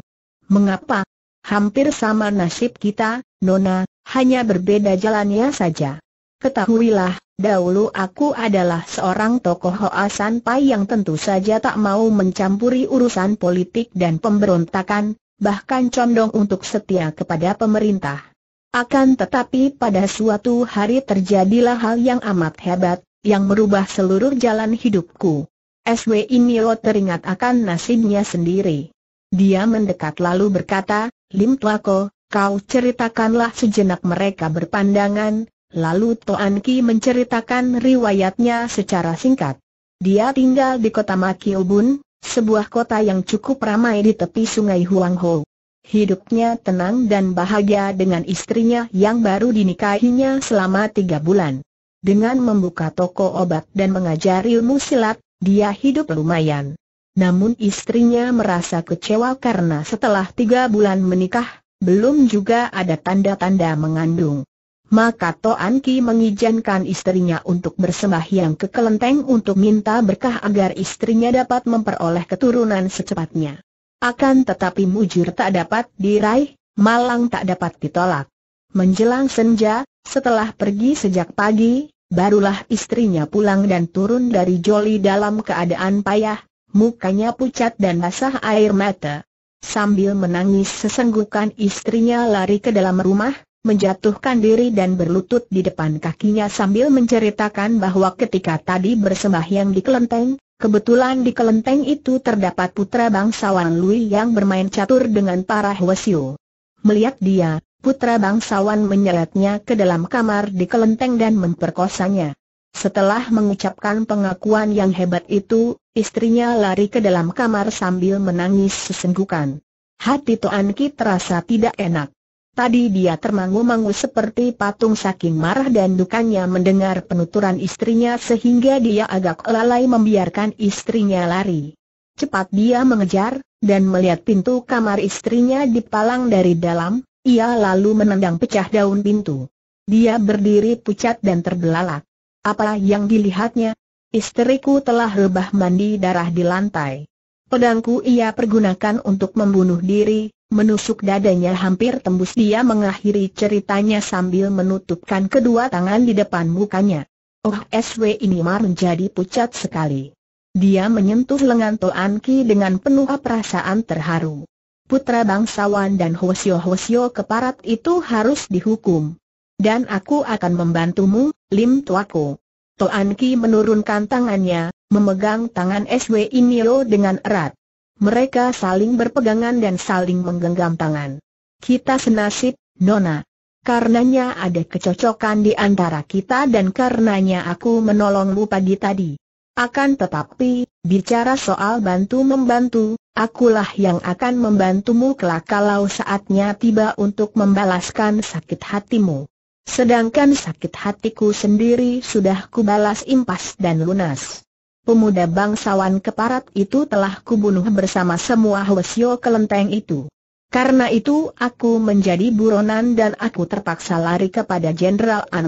Mengapa, Hampir sama nasib kita, Nona, hanya berbeda jalannya saja. Ketahuilah, dahulu aku adalah seorang tokoh Hoa Pai yang tentu saja tak mau mencampuri urusan politik dan pemberontakan, bahkan condong untuk setia kepada pemerintah. Akan tetapi pada suatu hari terjadilah hal yang amat hebat, yang merubah seluruh jalan hidupku. SW Inio teringat akan nasibnya sendiri. Dia mendekat lalu berkata, Lim Tua Ko, kau ceritakanlah sejenak mereka berpandangan, lalu Toan Ki menceritakan riwayatnya secara singkat. Dia tinggal di kota Makiobun, sebuah kota yang cukup ramai di tepi sungai Huangho. Hidupnya tenang dan bahagia dengan istrinya yang baru dinikahinya selama tiga bulan. Dengan membuka toko obat dan mengajar ilmu silat, dia hidup lumayan. Namun istrinya merasa kecewa karena setelah tiga bulan menikah, belum juga ada tanda-tanda mengandung. Maka Toan Ki mengizinkan istrinya untuk bersembahyang ke kelenteng untuk minta berkah agar istrinya dapat memperoleh keturunan secepatnya. Akan tetapi mujur tak dapat diraih, malang tak dapat ditolak. Menjelang senja, setelah pergi sejak pagi, barulah istrinya pulang dan turun dari joli dalam keadaan payah, mukanya pucat dan basah air mata. Sambil menangis sesenggukan istrinya lari ke dalam rumah, menjatuhkan diri dan berlutut di depan kakinya sambil menceritakan bahwa ketika tadi bersembahyang di kelenteng, kebetulan di kelenteng itu terdapat putra bangsawan Lui yang bermain catur dengan para Hwasyu. Melihat dia, putra bangsawan menyeretnya ke dalam kamar di kelenteng dan memperkosanya. Setelah mengucapkan pengakuan yang hebat itu, istrinya lari ke dalam kamar sambil menangis sesenggukan. Hati Toan Ki terasa tidak enak. Tadi dia termangu-mangu seperti patung saking marah dan dukanya mendengar penuturan istrinya sehingga dia agak lalai membiarkan istrinya lari. Cepat dia mengejar, dan melihat pintu kamar istrinya dipalang dari dalam, ia lalu menendang pecah daun pintu. Dia berdiri pucat dan terbelalak. Apa yang dilihatnya? Istriku telah rebah mandi darah di lantai. Pedangku ia pergunakan untuk membunuh diri, menusuk dadanya hampir tembus dia mengakhiri ceritanya sambil menutupkan kedua tangan di depan mukanya. Oh SW ini mar menjadi pucat sekali. Dia menyentuh lengan Toan Ki dengan penuh perasaan terharu. Putra bangsawan dan Hosio-Hosio keparat itu harus dihukum dan aku akan membantumu, Lim Tuaku. Toan Ki menurunkan tangannya, memegang tangan SW Inio dengan erat. Mereka saling berpegangan dan saling menggenggam tangan. Kita senasib, Nona. Karenanya ada kecocokan di antara kita dan karenanya aku menolongmu pagi tadi. Akan tetapi, bicara soal bantu-membantu, akulah yang akan membantumu kelak kalau saatnya tiba untuk membalaskan sakit hatimu. Sedangkan sakit hatiku sendiri sudah kubalas impas dan lunas. Pemuda bangsawan keparat itu telah kubunuh bersama semua Hwasyo kelenteng itu. Karena itu aku menjadi buronan dan aku terpaksa lari kepada Jenderal An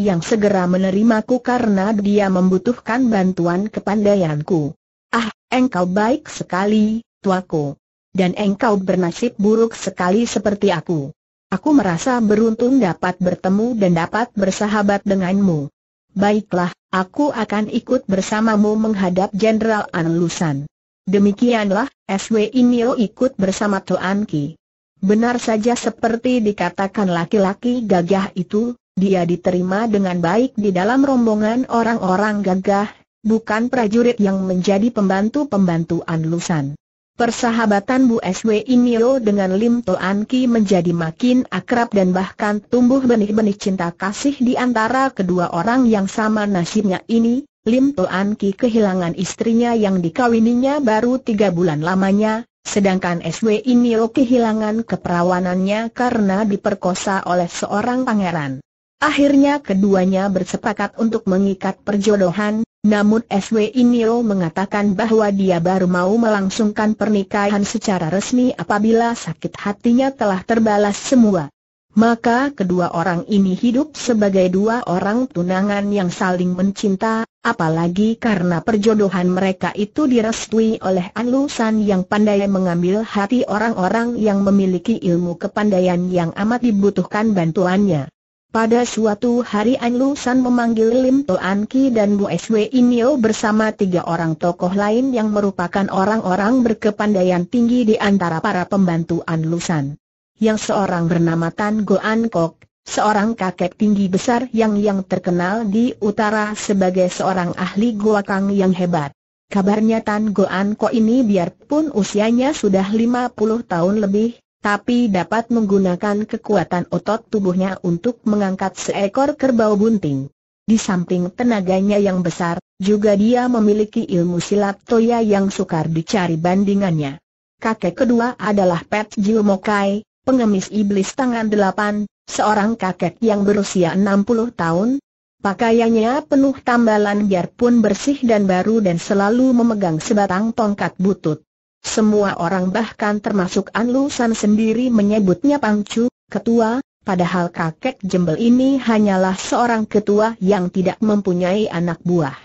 yang segera menerimaku karena dia membutuhkan bantuan kepandaianku. Ah, engkau baik sekali, tuaku. Dan engkau bernasib buruk sekali seperti aku. Aku merasa beruntung dapat bertemu dan dapat bersahabat denganmu. Baiklah, aku akan ikut bersamamu menghadap Jenderal Anlusan. Demikianlah, SW Inio ikut bersama Tuan Ki. Benar saja seperti dikatakan laki-laki gagah itu, dia diterima dengan baik di dalam rombongan orang-orang gagah, bukan prajurit yang menjadi pembantu-pembantu Anlusan. Persahabatan Bu SW Imio dengan Lim Toan Ki menjadi makin akrab dan bahkan tumbuh benih-benih cinta kasih di antara kedua orang yang sama nasibnya ini. Lim Toan Ki kehilangan istrinya yang dikawininya baru tiga bulan lamanya, sedangkan SW Imio kehilangan keperawanannya karena diperkosa oleh seorang pangeran. Akhirnya keduanya bersepakat untuk mengikat perjodohan, namun SW Inio mengatakan bahwa dia baru mau melangsungkan pernikahan secara resmi apabila sakit hatinya telah terbalas semua. Maka kedua orang ini hidup sebagai dua orang tunangan yang saling mencinta, apalagi karena perjodohan mereka itu direstui oleh Anlusan yang pandai mengambil hati orang-orang yang memiliki ilmu kepandaian yang amat dibutuhkan bantuannya. Pada suatu hari An Lu San memanggil Lim Toan Ki dan Bu W Inyo bersama tiga orang tokoh lain yang merupakan orang-orang berkepandaian tinggi di antara para pembantu An Lu San. Yang seorang bernama Tan Go An Kok, seorang kakek tinggi besar yang yang terkenal di utara sebagai seorang ahli Goa Kang yang hebat. Kabarnya Tan Go An Kok ini biarpun usianya sudah 50 tahun lebih, tapi dapat menggunakan kekuatan otot tubuhnya untuk mengangkat seekor kerbau bunting. Di samping tenaganya yang besar, juga dia memiliki ilmu silat toya yang sukar dicari bandingannya. Kakek kedua adalah Pet Jiumokai, pengemis iblis tangan delapan, seorang kakek yang berusia 60 tahun. Pakaiannya penuh tambalan biarpun bersih dan baru dan selalu memegang sebatang tongkat butut. Semua orang bahkan termasuk Anlu San sendiri menyebutnya Pangcu, ketua, padahal kakek jembel ini hanyalah seorang ketua yang tidak mempunyai anak buah.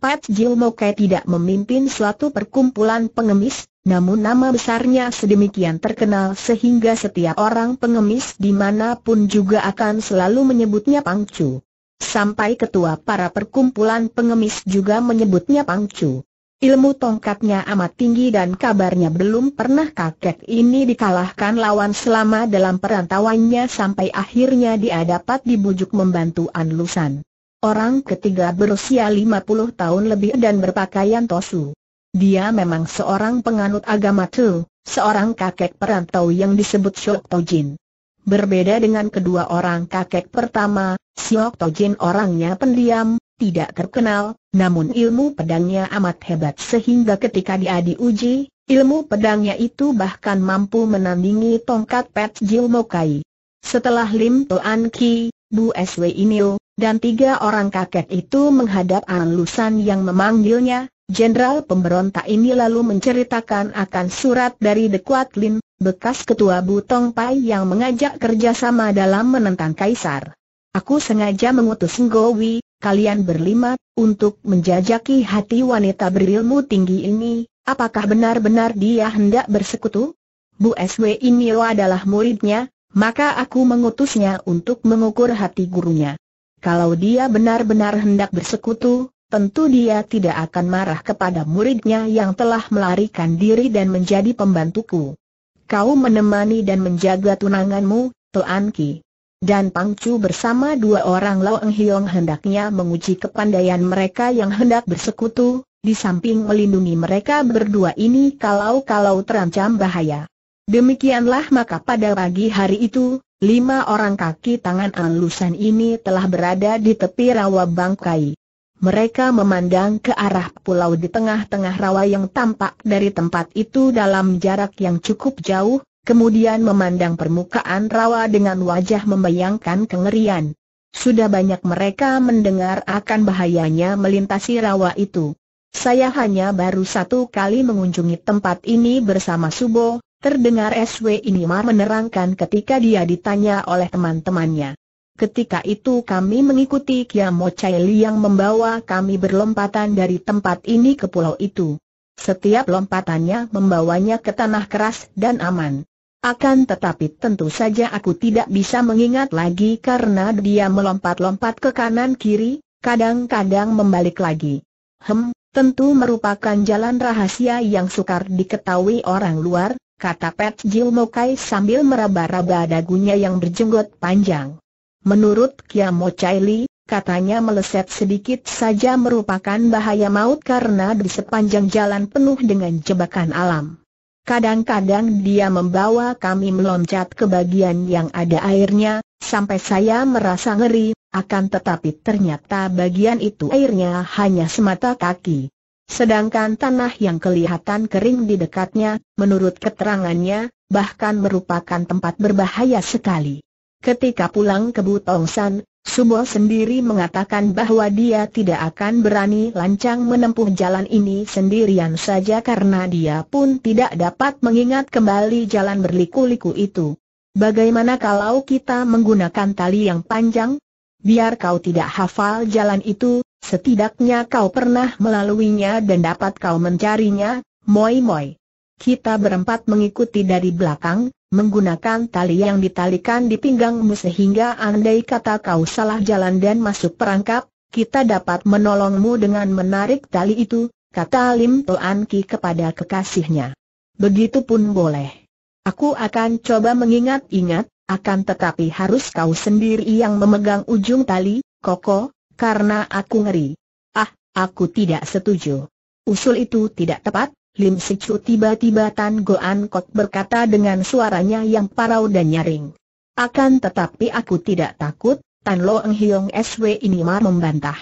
Pat Jil Moke tidak memimpin suatu perkumpulan pengemis, namun nama besarnya sedemikian terkenal sehingga setiap orang pengemis dimanapun juga akan selalu menyebutnya Pangcu. Sampai ketua para perkumpulan pengemis juga menyebutnya Pangcu. Ilmu tongkatnya amat tinggi dan kabarnya belum pernah kakek ini dikalahkan lawan selama dalam perantauannya sampai akhirnya dia dapat dibujuk membantu An Orang ketiga berusia 50 tahun lebih dan berpakaian tosu. Dia memang seorang penganut agama Tu, seorang kakek perantau yang disebut Shok Tojin. Berbeda dengan kedua orang kakek pertama, Siok Tojin orangnya pendiam, tidak terkenal, namun ilmu pedangnya amat hebat sehingga ketika dia diuji, ilmu pedangnya itu bahkan mampu menandingi tongkat Pet Jil Mokai. Setelah Lim Toan Ki, Bu Sw Inil, dan tiga orang kakek itu menghadap An Lusan yang memanggilnya, Jenderal pemberontak ini lalu menceritakan akan surat dari The Kuat Lin, bekas ketua Butong Pai yang mengajak kerjasama dalam menentang Kaisar. Aku sengaja mengutus Ngowi, kalian berlima, untuk menjajaki hati wanita berilmu tinggi ini, apakah benar-benar dia hendak bersekutu? Bu SW Ini adalah muridnya, maka aku mengutusnya untuk mengukur hati gurunya. Kalau dia benar-benar hendak bersekutu, tentu dia tidak akan marah kepada muridnya yang telah melarikan diri dan menjadi pembantuku. Kau menemani dan menjaga tunanganmu, Tuan Ki. Dan Pangcu bersama dua orang Eng Hiong hendaknya menguji kepandaian mereka yang hendak bersekutu, di samping melindungi mereka berdua ini kalau-kalau terancam bahaya. Demikianlah maka pada pagi hari itu, lima orang kaki tangan alusan ini telah berada di tepi rawa bangkai. Mereka memandang ke arah pulau di tengah-tengah rawa yang tampak dari tempat itu dalam jarak yang cukup jauh, kemudian memandang permukaan rawa dengan wajah membayangkan kengerian. Sudah banyak mereka mendengar akan bahayanya melintasi rawa itu. Saya hanya baru satu kali mengunjungi tempat ini bersama Subo, terdengar SW Inimar menerangkan ketika dia ditanya oleh teman-temannya. Ketika itu kami mengikuti Kiamo Chaili yang membawa kami berlompatan dari tempat ini ke pulau itu. Setiap lompatannya membawanya ke tanah keras dan aman. Akan tetapi tentu saja aku tidak bisa mengingat lagi karena dia melompat-lompat ke kanan-kiri, kadang-kadang membalik lagi. Hem, tentu merupakan jalan rahasia yang sukar diketahui orang luar, kata Pat Jil Mokai sambil meraba-raba dagunya yang berjenggot panjang. Menurut Kiamo Chai Li, katanya meleset sedikit saja merupakan bahaya maut karena di sepanjang jalan penuh dengan jebakan alam. Kadang-kadang dia membawa kami meloncat ke bagian yang ada airnya, sampai saya merasa ngeri, akan tetapi ternyata bagian itu airnya hanya semata kaki. Sedangkan tanah yang kelihatan kering di dekatnya, menurut keterangannya, bahkan merupakan tempat berbahaya sekali. Ketika pulang ke Butongsan, Sumo sendiri mengatakan bahwa dia tidak akan berani lancang menempuh jalan ini sendirian saja karena dia pun tidak dapat mengingat kembali jalan berliku-liku itu. Bagaimana kalau kita menggunakan tali yang panjang? Biar kau tidak hafal jalan itu, setidaknya kau pernah melaluinya dan dapat kau mencarinya, moi-moi. Kita berempat mengikuti dari belakang, menggunakan tali yang ditalikan di pinggangmu sehingga andai kata kau salah jalan dan masuk perangkap, kita dapat menolongmu dengan menarik tali itu, kata Lim Toan Ki kepada kekasihnya. Begitupun boleh. Aku akan coba mengingat-ingat, akan tetapi harus kau sendiri yang memegang ujung tali, Koko, karena aku ngeri. Ah, aku tidak setuju. Usul itu tidak tepat, Lim Sicu tiba-tiba Tan Goan Kot berkata dengan suaranya yang parau dan nyaring. Akan tetapi aku tidak takut, Tan Lo Eng Hiong SW ini mar membantah.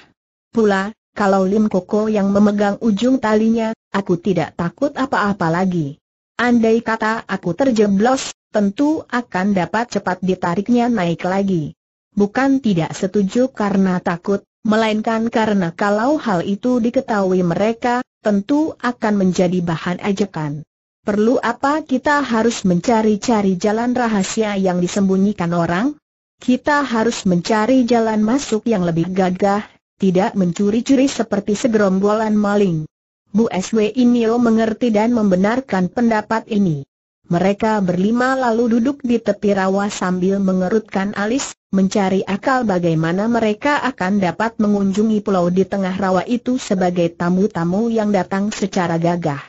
Pula, kalau Lim Koko yang memegang ujung talinya, aku tidak takut apa-apa lagi. Andai kata aku terjeblos, tentu akan dapat cepat ditariknya naik lagi. Bukan tidak setuju karena takut, Melainkan karena kalau hal itu diketahui mereka, tentu akan menjadi bahan ajakan. Perlu apa kita harus mencari-cari jalan rahasia yang disembunyikan orang? Kita harus mencari jalan masuk yang lebih gagah, tidak mencuri-curi seperti segerombolan maling. Bu SW Inio mengerti dan membenarkan pendapat ini. Mereka berlima lalu duduk di tepi rawa sambil mengerutkan alis, mencari akal bagaimana mereka akan dapat mengunjungi pulau di tengah rawa itu sebagai tamu-tamu yang datang secara gagah.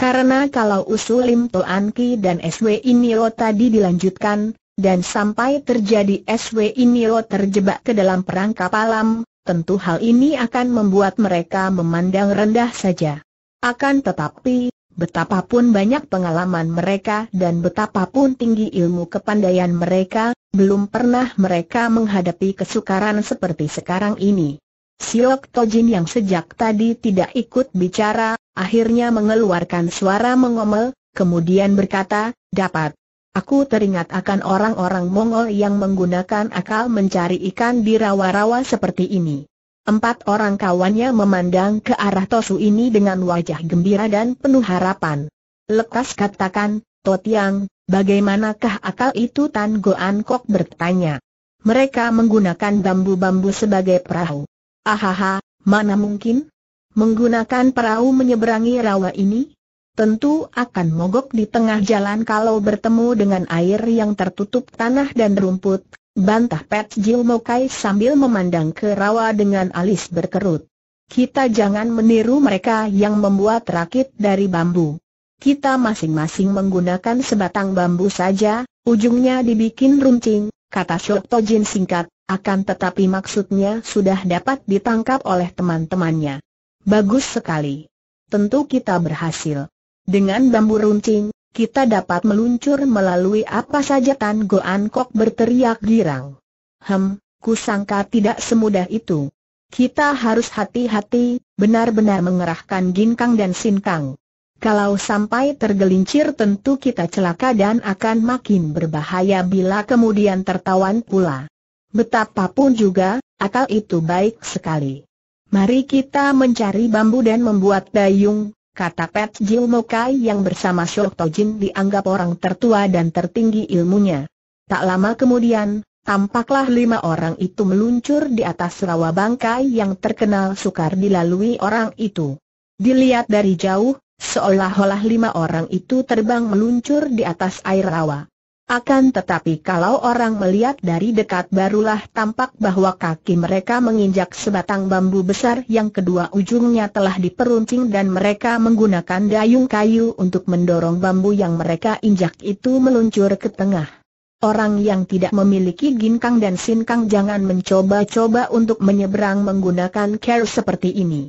Karena kalau usul Lim Toan Ki dan SW Iniro tadi dilanjutkan, dan sampai terjadi SW Iniro terjebak ke dalam perangkap alam, tentu hal ini akan membuat mereka memandang rendah saja. Akan tetapi, betapapun banyak pengalaman mereka dan betapapun tinggi ilmu kepandaian mereka, belum pernah mereka menghadapi kesukaran seperti sekarang ini. Siok Tojin yang sejak tadi tidak ikut bicara, akhirnya mengeluarkan suara mengomel, kemudian berkata, dapat. Aku teringat akan orang-orang Mongol yang menggunakan akal mencari ikan di rawa-rawa seperti ini. Empat orang kawannya memandang ke arah Tosu ini dengan wajah gembira dan penuh harapan. Lekas katakan, Totiang, bagaimanakah akal itu Tan Goan Kok bertanya. Mereka menggunakan bambu-bambu sebagai perahu. Ahaha, mana mungkin? Menggunakan perahu menyeberangi rawa ini? Tentu akan mogok di tengah jalan kalau bertemu dengan air yang tertutup tanah dan rumput, Bantah Pet Mokai sambil memandang ke rawa dengan alis berkerut. Kita jangan meniru mereka yang membuat rakit dari bambu. Kita masing-masing menggunakan sebatang bambu saja, ujungnya dibikin runcing, kata Shok Tojin singkat, akan tetapi maksudnya sudah dapat ditangkap oleh teman-temannya. Bagus sekali. Tentu kita berhasil. Dengan bambu runcing, kita dapat meluncur melalui apa saja Tan Go Kok berteriak girang. Hem, kusangka tidak semudah itu. Kita harus hati-hati, benar-benar mengerahkan ginkang dan sinkang. Kalau sampai tergelincir tentu kita celaka dan akan makin berbahaya bila kemudian tertawan pula. Betapapun juga, akal itu baik sekali. Mari kita mencari bambu dan membuat dayung, kata Pet Jilmokai yang bersama Shok Jin dianggap orang tertua dan tertinggi ilmunya. Tak lama kemudian, tampaklah lima orang itu meluncur di atas rawa bangkai yang terkenal sukar dilalui orang itu. Dilihat dari jauh, seolah-olah lima orang itu terbang meluncur di atas air rawa. Akan tetapi kalau orang melihat dari dekat barulah tampak bahwa kaki mereka menginjak sebatang bambu besar yang kedua ujungnya telah diperuncing dan mereka menggunakan dayung kayu untuk mendorong bambu yang mereka injak itu meluncur ke tengah. Orang yang tidak memiliki ginkang dan sinkang jangan mencoba-coba untuk menyeberang menggunakan care seperti ini.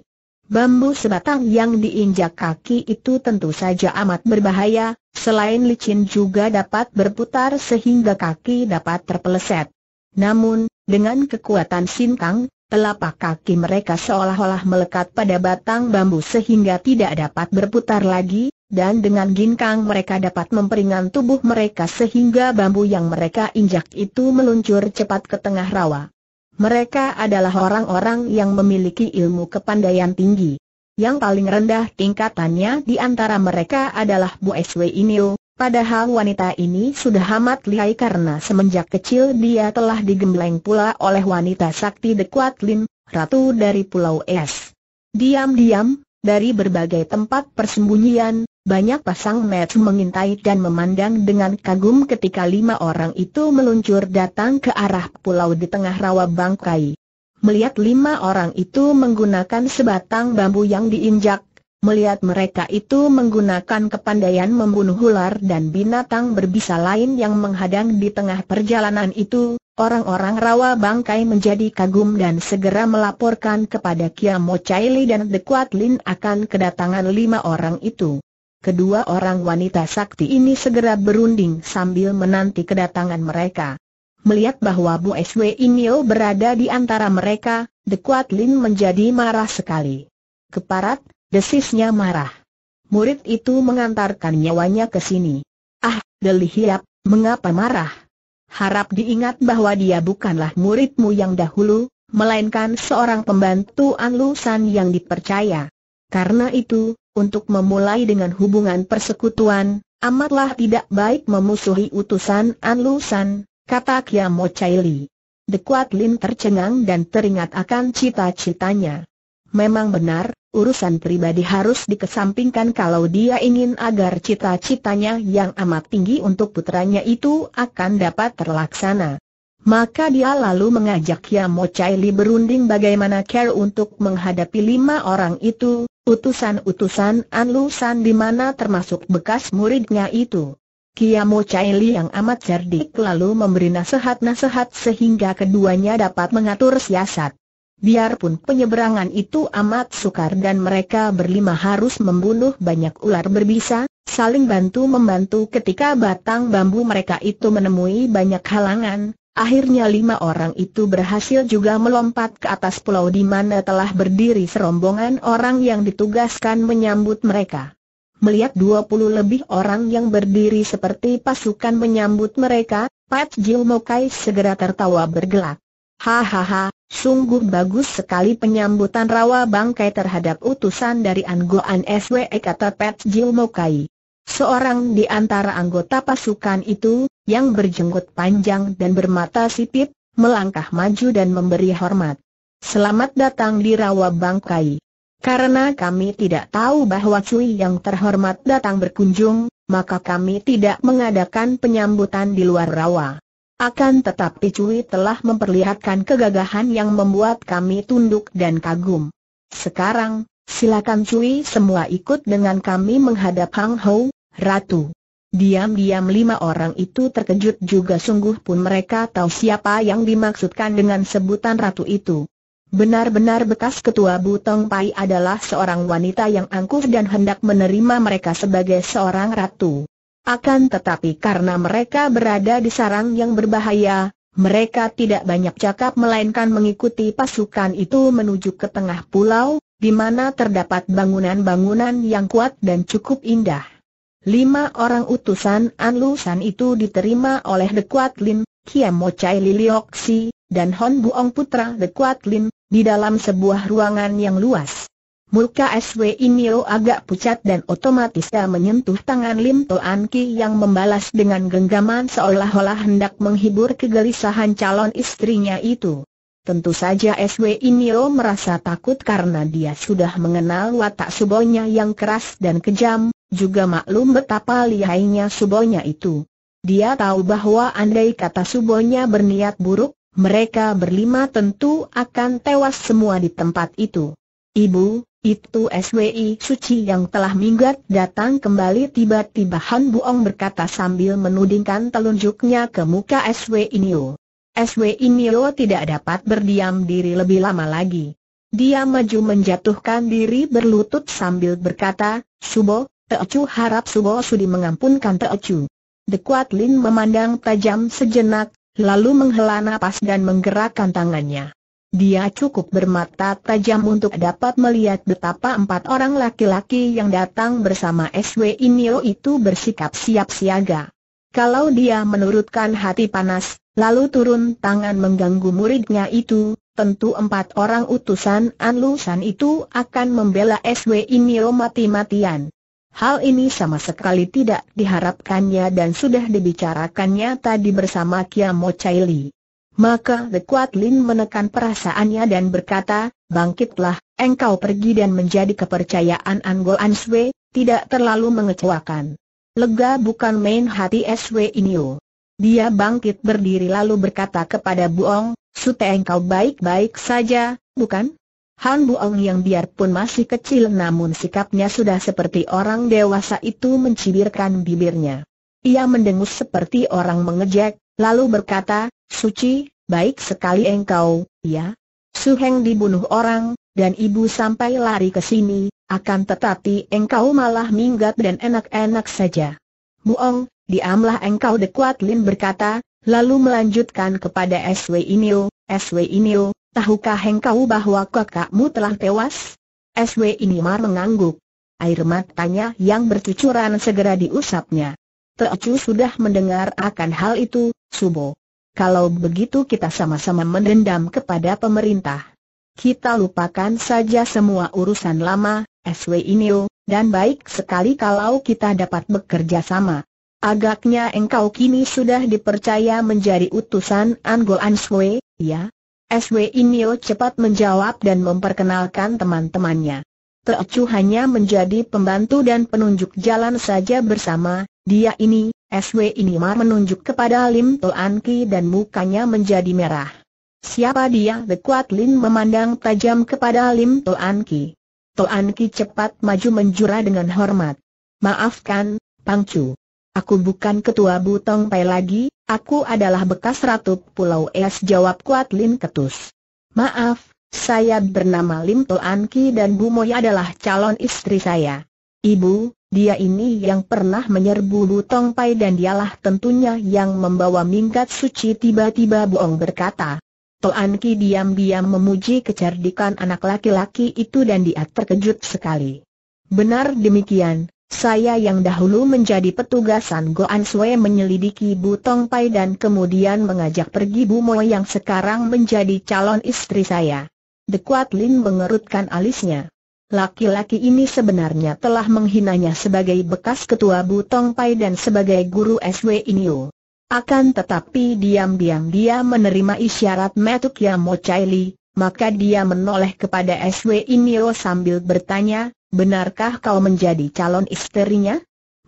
Bambu sebatang yang diinjak kaki itu tentu saja amat berbahaya, selain licin juga dapat berputar sehingga kaki dapat terpeleset. Namun, dengan kekuatan sinkang, telapak kaki mereka seolah-olah melekat pada batang bambu sehingga tidak dapat berputar lagi, dan dengan ginkang mereka dapat memperingan tubuh mereka sehingga bambu yang mereka injak itu meluncur cepat ke tengah rawa. Mereka adalah orang-orang yang memiliki ilmu kepandaian tinggi. Yang paling rendah tingkatannya di antara mereka adalah Bu Sw Inil, padahal wanita ini sudah amat lihai karena semenjak kecil dia telah digembleng pula oleh wanita sakti Dekuat Lin, ratu dari Pulau Es. Diam-diam, dari berbagai tempat persembunyian, banyak pasang mata mengintai dan memandang dengan kagum ketika lima orang itu meluncur datang ke arah pulau di tengah rawa Bangkai. Melihat lima orang itu menggunakan sebatang bambu yang diinjak, melihat mereka itu menggunakan kepandaian membunuh ular dan binatang berbisa lain yang menghadang di tengah perjalanan itu, orang-orang rawa bangkai menjadi kagum dan segera melaporkan kepada Kiamo Chaili dan The Kuat Lin akan kedatangan lima orang itu. Kedua orang wanita sakti ini segera berunding sambil menanti kedatangan mereka. Melihat bahwa Bu S SW Inyo berada di antara mereka, The Kuat Lin menjadi marah sekali. Keparat, Desisnya marah. Murid itu mengantarkan nyawanya ke sini. Ah, Deli Hiap, mengapa marah? Harap diingat bahwa dia bukanlah muridmu yang dahulu, melainkan seorang pembantu Anlusan yang dipercaya. Karena itu, untuk memulai dengan hubungan persekutuan, amatlah tidak baik memusuhi utusan Anlusan, kata Kiamo Caili. Dekuat Lin tercengang dan teringat akan cita-citanya. Memang benar, urusan pribadi harus dikesampingkan kalau dia ingin agar cita-citanya yang amat tinggi untuk putranya itu akan dapat terlaksana. Maka dia lalu mengajak Yamo Chai Li berunding bagaimana care untuk menghadapi lima orang itu, utusan-utusan Anlusan di mana termasuk bekas muridnya itu. Kiamo Chai Li yang amat cerdik lalu memberi nasihat-nasihat sehingga keduanya dapat mengatur siasat. Biarpun penyeberangan itu amat sukar dan mereka berlima harus membunuh banyak ular berbisa, saling bantu-membantu ketika batang bambu mereka itu menemui banyak halangan, akhirnya lima orang itu berhasil juga melompat ke atas pulau di mana telah berdiri serombongan orang yang ditugaskan menyambut mereka. Melihat 20 lebih orang yang berdiri seperti pasukan menyambut mereka, Pat Gilmokai segera tertawa bergelak. Hahaha, Sungguh bagus sekali penyambutan rawa bangkai terhadap utusan dari Anggoan SWE kata Jil Mokai, Seorang di antara anggota pasukan itu, yang berjenggot panjang dan bermata sipit, melangkah maju dan memberi hormat. Selamat datang di rawa bangkai. Karena kami tidak tahu bahwa Cui yang terhormat datang berkunjung, maka kami tidak mengadakan penyambutan di luar rawa. Akan tetapi Cui telah memperlihatkan kegagahan yang membuat kami tunduk dan kagum. Sekarang, silakan Cui semua ikut dengan kami menghadap Hang Hou, Ratu. Diam-diam lima orang itu terkejut juga sungguh pun mereka tahu siapa yang dimaksudkan dengan sebutan ratu itu. Benar-benar bekas ketua Butong Pai adalah seorang wanita yang angkuh dan hendak menerima mereka sebagai seorang ratu. Akan tetapi karena mereka berada di sarang yang berbahaya, mereka tidak banyak cakap melainkan mengikuti pasukan itu menuju ke tengah pulau, di mana terdapat bangunan-bangunan yang kuat dan cukup indah. Lima orang utusan Anlusan itu diterima oleh Dekuat Kuat Lin, Mo Chai Lilioksi, dan Hon Buong Putra Dekuat Kuat Lin, di dalam sebuah ruangan yang luas. Muka SW Inio agak pucat dan otomatis menyentuh tangan Lim Toan Ki yang membalas dengan genggaman seolah-olah hendak menghibur kegelisahan calon istrinya itu. Tentu saja SW Inio merasa takut karena dia sudah mengenal watak subonya yang keras dan kejam, juga maklum betapa lihainya subonya itu. Dia tahu bahwa andai kata subonya berniat buruk, mereka berlima tentu akan tewas semua di tempat itu. Ibu, itu SWI suci yang telah minggat datang kembali tiba-tiba Han Buong berkata sambil menudingkan telunjuknya ke muka SWI Nio. SWI Nio tidak dapat berdiam diri lebih lama lagi. Dia maju menjatuhkan diri berlutut sambil berkata, Subo, Teocu harap Subo sudi mengampunkan Teocu. Dekuat Lin memandang tajam sejenak, lalu menghela napas dan menggerakkan tangannya. Dia cukup bermata tajam untuk dapat melihat betapa empat orang laki-laki yang datang bersama SW Inio itu bersikap siap siaga. Kalau dia menurutkan hati panas, lalu turun tangan mengganggu muridnya itu, tentu empat orang utusan Anlusan itu akan membela SW Inio mati-matian. Hal ini sama sekali tidak diharapkannya dan sudah dibicarakannya tadi bersama Kiamo Chaili. Maka The Kuat Lin menekan perasaannya dan berkata, bangkitlah, engkau pergi dan menjadi kepercayaan Anggol Answe, tidak terlalu mengecewakan. Lega bukan main hati SW yo. Oh. Dia bangkit berdiri lalu berkata kepada Buong, Sute engkau baik-baik saja, bukan? Han Buong yang biarpun masih kecil namun sikapnya sudah seperti orang dewasa itu mencibirkan bibirnya. Ia mendengus seperti orang mengejek, lalu berkata, Suci, baik sekali engkau, ya. Suheng dibunuh orang, dan ibu sampai lari ke sini, akan tetapi engkau malah minggat dan enak-enak saja. Buong, diamlah engkau Dekuat Lin berkata, lalu melanjutkan kepada SW Inio, SW Inio, tahukah engkau bahwa kakakmu telah tewas? SW Inimar mengangguk. Air matanya yang bercucuran segera diusapnya. Teocu sudah mendengar akan hal itu, Subo. Kalau begitu kita sama-sama mendendam kepada pemerintah. Kita lupakan saja semua urusan lama, SW Inio, dan baik sekali kalau kita dapat bekerja sama. Agaknya engkau kini sudah dipercaya menjadi utusan Anggol Answe, ya? SW Inio cepat menjawab dan memperkenalkan teman-temannya. Teocu hanya menjadi pembantu dan penunjuk jalan saja bersama, dia ini, SW ini Mar menunjuk kepada Lim Toan Ki dan mukanya menjadi merah. Siapa dia? The Kuat Lin memandang tajam kepada Lim Toan Ki. Toan Ki cepat maju menjura dengan hormat. Maafkan, Pang Chu. Aku bukan ketua Butong Pai lagi, aku adalah bekas ratu Pulau Es jawab Kuat Lin ketus. Maaf, saya bernama Lim Toan Ki dan Bu Moy adalah calon istri saya. Ibu, dia ini yang pernah menyerbu Lutong Pai dan dialah tentunya yang membawa Mingkat suci tiba-tiba Buong berkata. Toan Ki diam-diam memuji kecerdikan anak laki-laki itu dan dia terkejut sekali. Benar demikian, saya yang dahulu menjadi petugasan Goan Sue menyelidiki Bu Tong Pai dan kemudian mengajak pergi Bu Mo yang sekarang menjadi calon istri saya. Dekuat Lin mengerutkan alisnya. Laki-laki ini sebenarnya telah menghinanya sebagai bekas ketua Butong Pai dan sebagai guru SW Inyo. Akan tetapi diam-diam dia menerima isyarat Metukya Mochaili, maka dia menoleh kepada SW Inyo sambil bertanya, benarkah kau menjadi calon istrinya?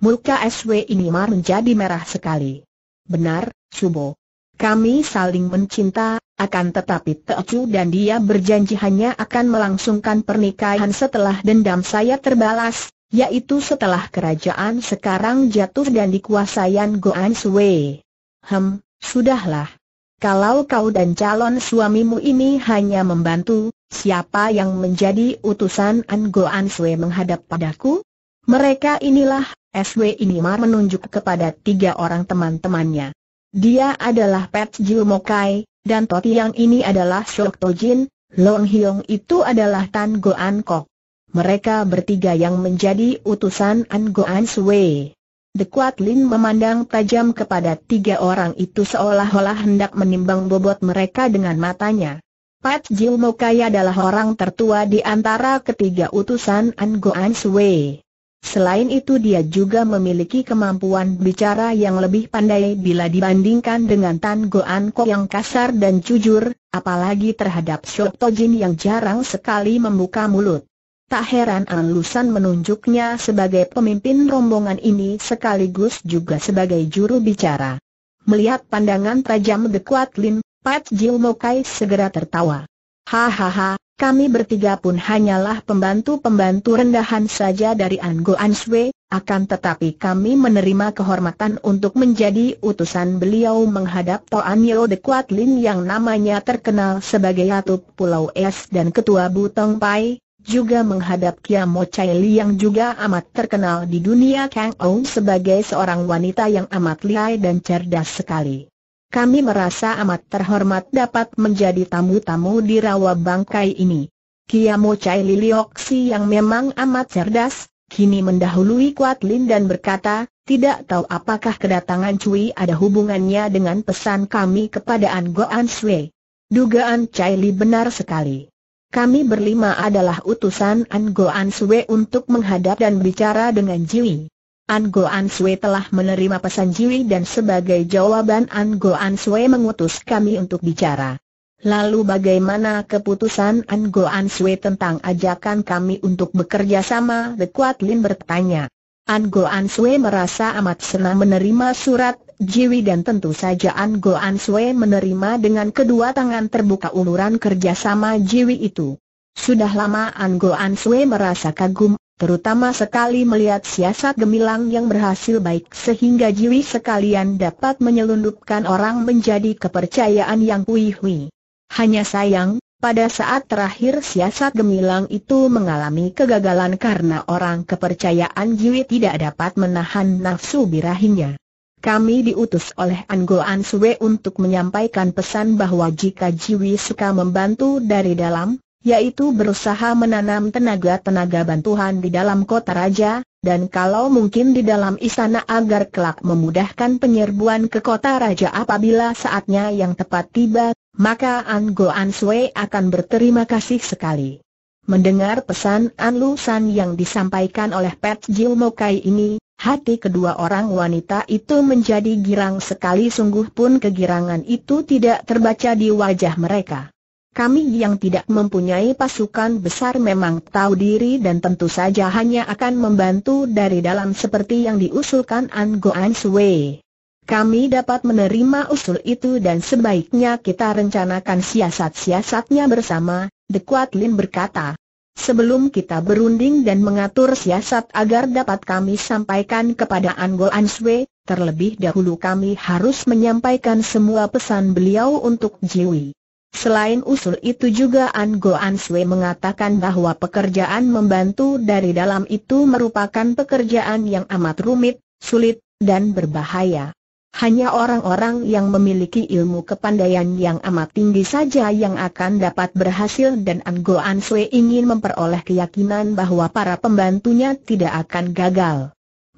Muka SW Inyo menjadi merah sekali. Benar, Subo, kami saling mencinta, akan tetapi Teocu dan dia berjanji hanya akan melangsungkan pernikahan setelah dendam saya terbalas, yaitu setelah kerajaan sekarang jatuh dan dikuasaian Goan Sui. Hem, sudahlah. Kalau kau dan calon suamimu ini hanya membantu, siapa yang menjadi utusan An Goan Sui menghadap padaku? Mereka inilah, SW Inimar menunjuk kepada tiga orang teman-temannya. Dia adalah Pet Jiu Mokai, dan Toti yang ini adalah Shok Tojin, Long Hiong itu adalah Tan An Kok. Mereka bertiga yang menjadi utusan An Go An Sui. Kuat Lin memandang tajam kepada tiga orang itu seolah-olah hendak menimbang bobot mereka dengan matanya. Pat Jiu Mokai adalah orang tertua di antara ketiga utusan An Go An Sui. Selain itu dia juga memiliki kemampuan bicara yang lebih pandai bila dibandingkan dengan Tan Goan Ko yang kasar dan jujur, apalagi terhadap Shok Tojin yang jarang sekali membuka mulut. Tak heran An Lusan menunjuknya sebagai pemimpin rombongan ini sekaligus juga sebagai juru bicara. Melihat pandangan tajam The Kuat Lin, Pat Jil Mokai segera tertawa. Hahaha, kami bertiga pun hanyalah pembantu-pembantu rendahan saja dari Ango Answe, akan tetapi kami menerima kehormatan untuk menjadi utusan beliau menghadap Toan Yeo de Kuat Lin yang namanya terkenal sebagai Atup Pulau Es dan Ketua Butong Pai, juga menghadap Kia Mo Chai Li yang juga amat terkenal di dunia Kang Ou sebagai seorang wanita yang amat lihai dan cerdas sekali. Kami merasa amat terhormat dapat menjadi tamu-tamu di rawa bangkai ini. Kiamo Chai Lilioksi yang memang amat cerdas, kini mendahului Kuat Lin dan berkata, tidak tahu apakah kedatangan Cui ada hubungannya dengan pesan kami kepada An Goan Sui. Dugaan Chai Li benar sekali. Kami berlima adalah utusan An Goan Sui untuk menghadap dan bicara dengan Jui. An An Sui telah menerima pesan Jiwi dan sebagai jawaban An An Sui mengutus kami untuk bicara. Lalu bagaimana keputusan An An Sui tentang ajakan kami untuk bekerja sama? The Kuat Lin bertanya. An An Sui merasa amat senang menerima surat Jiwi dan tentu saja An An Sui menerima dengan kedua tangan terbuka uluran kerjasama Jiwi itu. Sudah lama An An Sui merasa kagum terutama sekali melihat siasat gemilang yang berhasil baik sehingga Jiwi sekalian dapat menyelundupkan orang menjadi kepercayaan yang hui-hui. Hanya sayang, pada saat terakhir siasat gemilang itu mengalami kegagalan karena orang kepercayaan Jiwi tidak dapat menahan nafsu birahinya. Kami diutus oleh Anggo Ansue untuk menyampaikan pesan bahwa jika Jiwi suka membantu dari dalam, yaitu berusaha menanam tenaga-tenaga bantuan di dalam kota raja, dan kalau mungkin di dalam istana agar kelak memudahkan penyerbuan ke kota raja apabila saatnya yang tepat tiba, maka An Go An Sui akan berterima kasih sekali. Mendengar pesan An Lu San yang disampaikan oleh Pat Jil Mokai ini, hati kedua orang wanita itu menjadi girang sekali sungguh pun kegirangan itu tidak terbaca di wajah mereka. Kami yang tidak mempunyai pasukan besar memang tahu diri dan tentu saja hanya akan membantu dari dalam seperti yang diusulkan An Goan Sui. Kami dapat menerima usul itu dan sebaiknya kita rencanakan siasat-siasatnya bersama, The Kuat Lin berkata. Sebelum kita berunding dan mengatur siasat agar dapat kami sampaikan kepada Anggo Sui, terlebih dahulu kami harus menyampaikan semua pesan beliau untuk Jiwi. Selain usul itu juga An An Sui mengatakan bahwa pekerjaan membantu dari dalam itu merupakan pekerjaan yang amat rumit, sulit, dan berbahaya. Hanya orang-orang yang memiliki ilmu kepandaian yang amat tinggi saja yang akan dapat berhasil dan An An Sui ingin memperoleh keyakinan bahwa para pembantunya tidak akan gagal.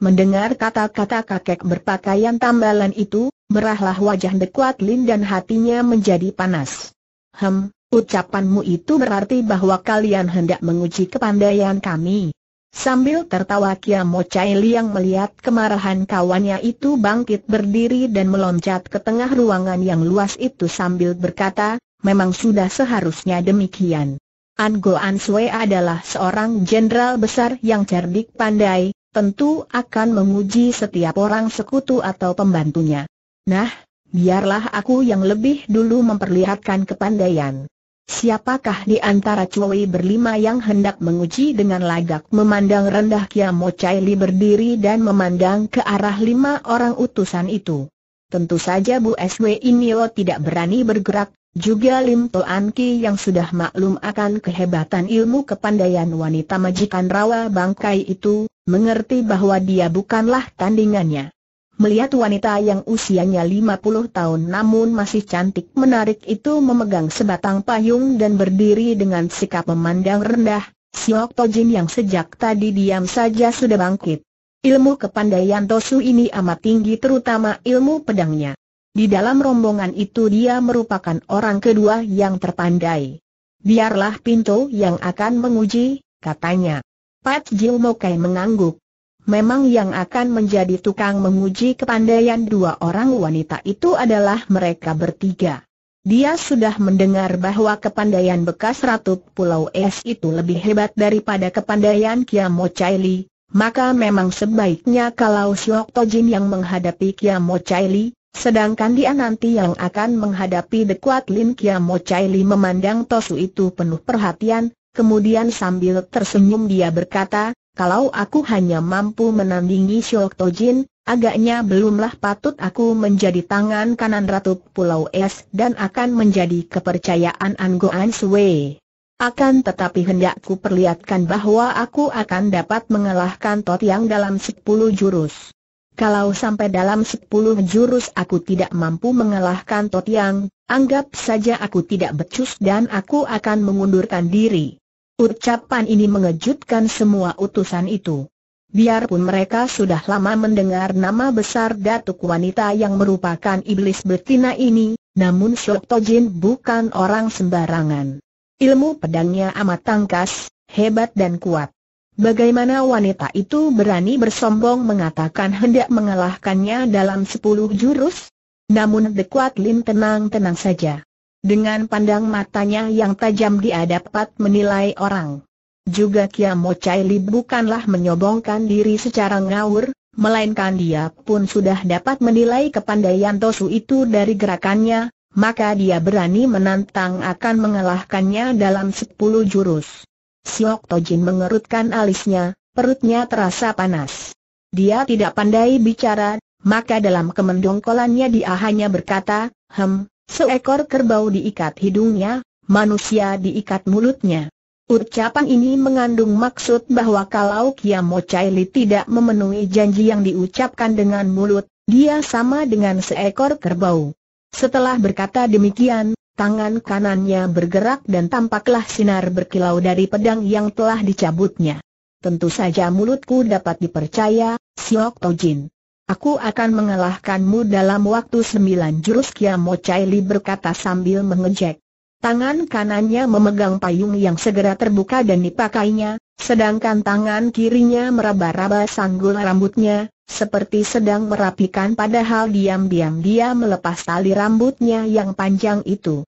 Mendengar kata-kata kakek berpakaian tambalan itu, merahlah wajah Dekuat Lin dan hatinya menjadi panas. Hem, ucapanmu itu berarti bahwa kalian hendak menguji kepandaian kami. Sambil tertawa Kia Mo Chai Liang melihat kemarahan kawannya itu bangkit berdiri dan meloncat ke tengah ruangan yang luas itu sambil berkata, memang sudah seharusnya demikian. An Go An Sui adalah seorang jenderal besar yang cerdik pandai, tentu akan menguji setiap orang sekutu atau pembantunya. Nah, biarlah aku yang lebih dulu memperlihatkan kepandaian. Siapakah di antara cuwi berlima yang hendak menguji dengan lagak memandang rendah Kiamo Chaili berdiri dan memandang ke arah lima orang utusan itu? Tentu saja Bu SW Inio tidak berani bergerak, juga Lim Toan Ki yang sudah maklum akan kehebatan ilmu kepandaian wanita majikan rawa bangkai itu, mengerti bahwa dia bukanlah tandingannya. Melihat wanita yang usianya 50 tahun namun masih cantik menarik itu memegang sebatang payung dan berdiri dengan sikap memandang rendah, Siok Tojin yang sejak tadi diam saja sudah bangkit. Ilmu kepandaian Tosu ini amat tinggi terutama ilmu pedangnya. Di dalam rombongan itu dia merupakan orang kedua yang terpandai. Biarlah pintu yang akan menguji, katanya. Pat Jilmokai mengangguk. Memang yang akan menjadi tukang menguji kepandaian dua orang wanita itu adalah mereka bertiga. Dia sudah mendengar bahwa kepandaian bekas Ratu Pulau Es itu lebih hebat daripada kepandaian Kiamo Li, maka memang sebaiknya kalau Siok Tojin yang menghadapi Kiamo Li, sedangkan dia nanti yang akan menghadapi The Kuat Lin Kiamo Li memandang Tosu itu penuh perhatian, kemudian sambil tersenyum dia berkata, kalau aku hanya mampu menandingi Shiok Tojin, agaknya belumlah patut aku menjadi tangan kanan Ratu Pulau Es dan akan menjadi kepercayaan Anggoan Sui. Akan tetapi hendakku perlihatkan bahwa aku akan dapat mengalahkan Tot yang dalam sepuluh jurus. Kalau sampai dalam sepuluh jurus aku tidak mampu mengalahkan Tot yang, anggap saja aku tidak becus dan aku akan mengundurkan diri. Ucapan ini mengejutkan semua utusan itu. Biarpun mereka sudah lama mendengar nama besar datuk wanita yang merupakan iblis betina ini, namun Shoktojin bukan orang sembarangan. Ilmu pedangnya amat tangkas, hebat dan kuat. Bagaimana wanita itu berani bersombong mengatakan hendak mengalahkannya dalam sepuluh jurus? Namun Dekuat Lin tenang-tenang saja. Dengan pandang matanya yang tajam dia dapat menilai orang. Juga Kia Mo Chai Li bukanlah menyobongkan diri secara ngawur, melainkan dia pun sudah dapat menilai kepandaian Tosu itu dari gerakannya, maka dia berani menantang akan mengalahkannya dalam sepuluh jurus. Siok Tojin mengerutkan alisnya, perutnya terasa panas. Dia tidak pandai bicara, maka dalam kemendongkolannya dia hanya berkata, Hem, Seekor kerbau diikat hidungnya, manusia diikat mulutnya. Ucapan ini mengandung maksud bahwa kalau Kiamo Chaili tidak memenuhi janji yang diucapkan dengan mulut, dia sama dengan seekor kerbau. Setelah berkata demikian, tangan kanannya bergerak dan tampaklah sinar berkilau dari pedang yang telah dicabutnya. Tentu saja mulutku dapat dipercaya, Siok Tojin. Aku akan mengalahkanmu dalam waktu sembilan jurus Kiamo Chai Li berkata sambil mengejek. Tangan kanannya memegang payung yang segera terbuka dan dipakainya, sedangkan tangan kirinya meraba-raba sanggul rambutnya, seperti sedang merapikan padahal diam-diam dia melepas tali rambutnya yang panjang itu.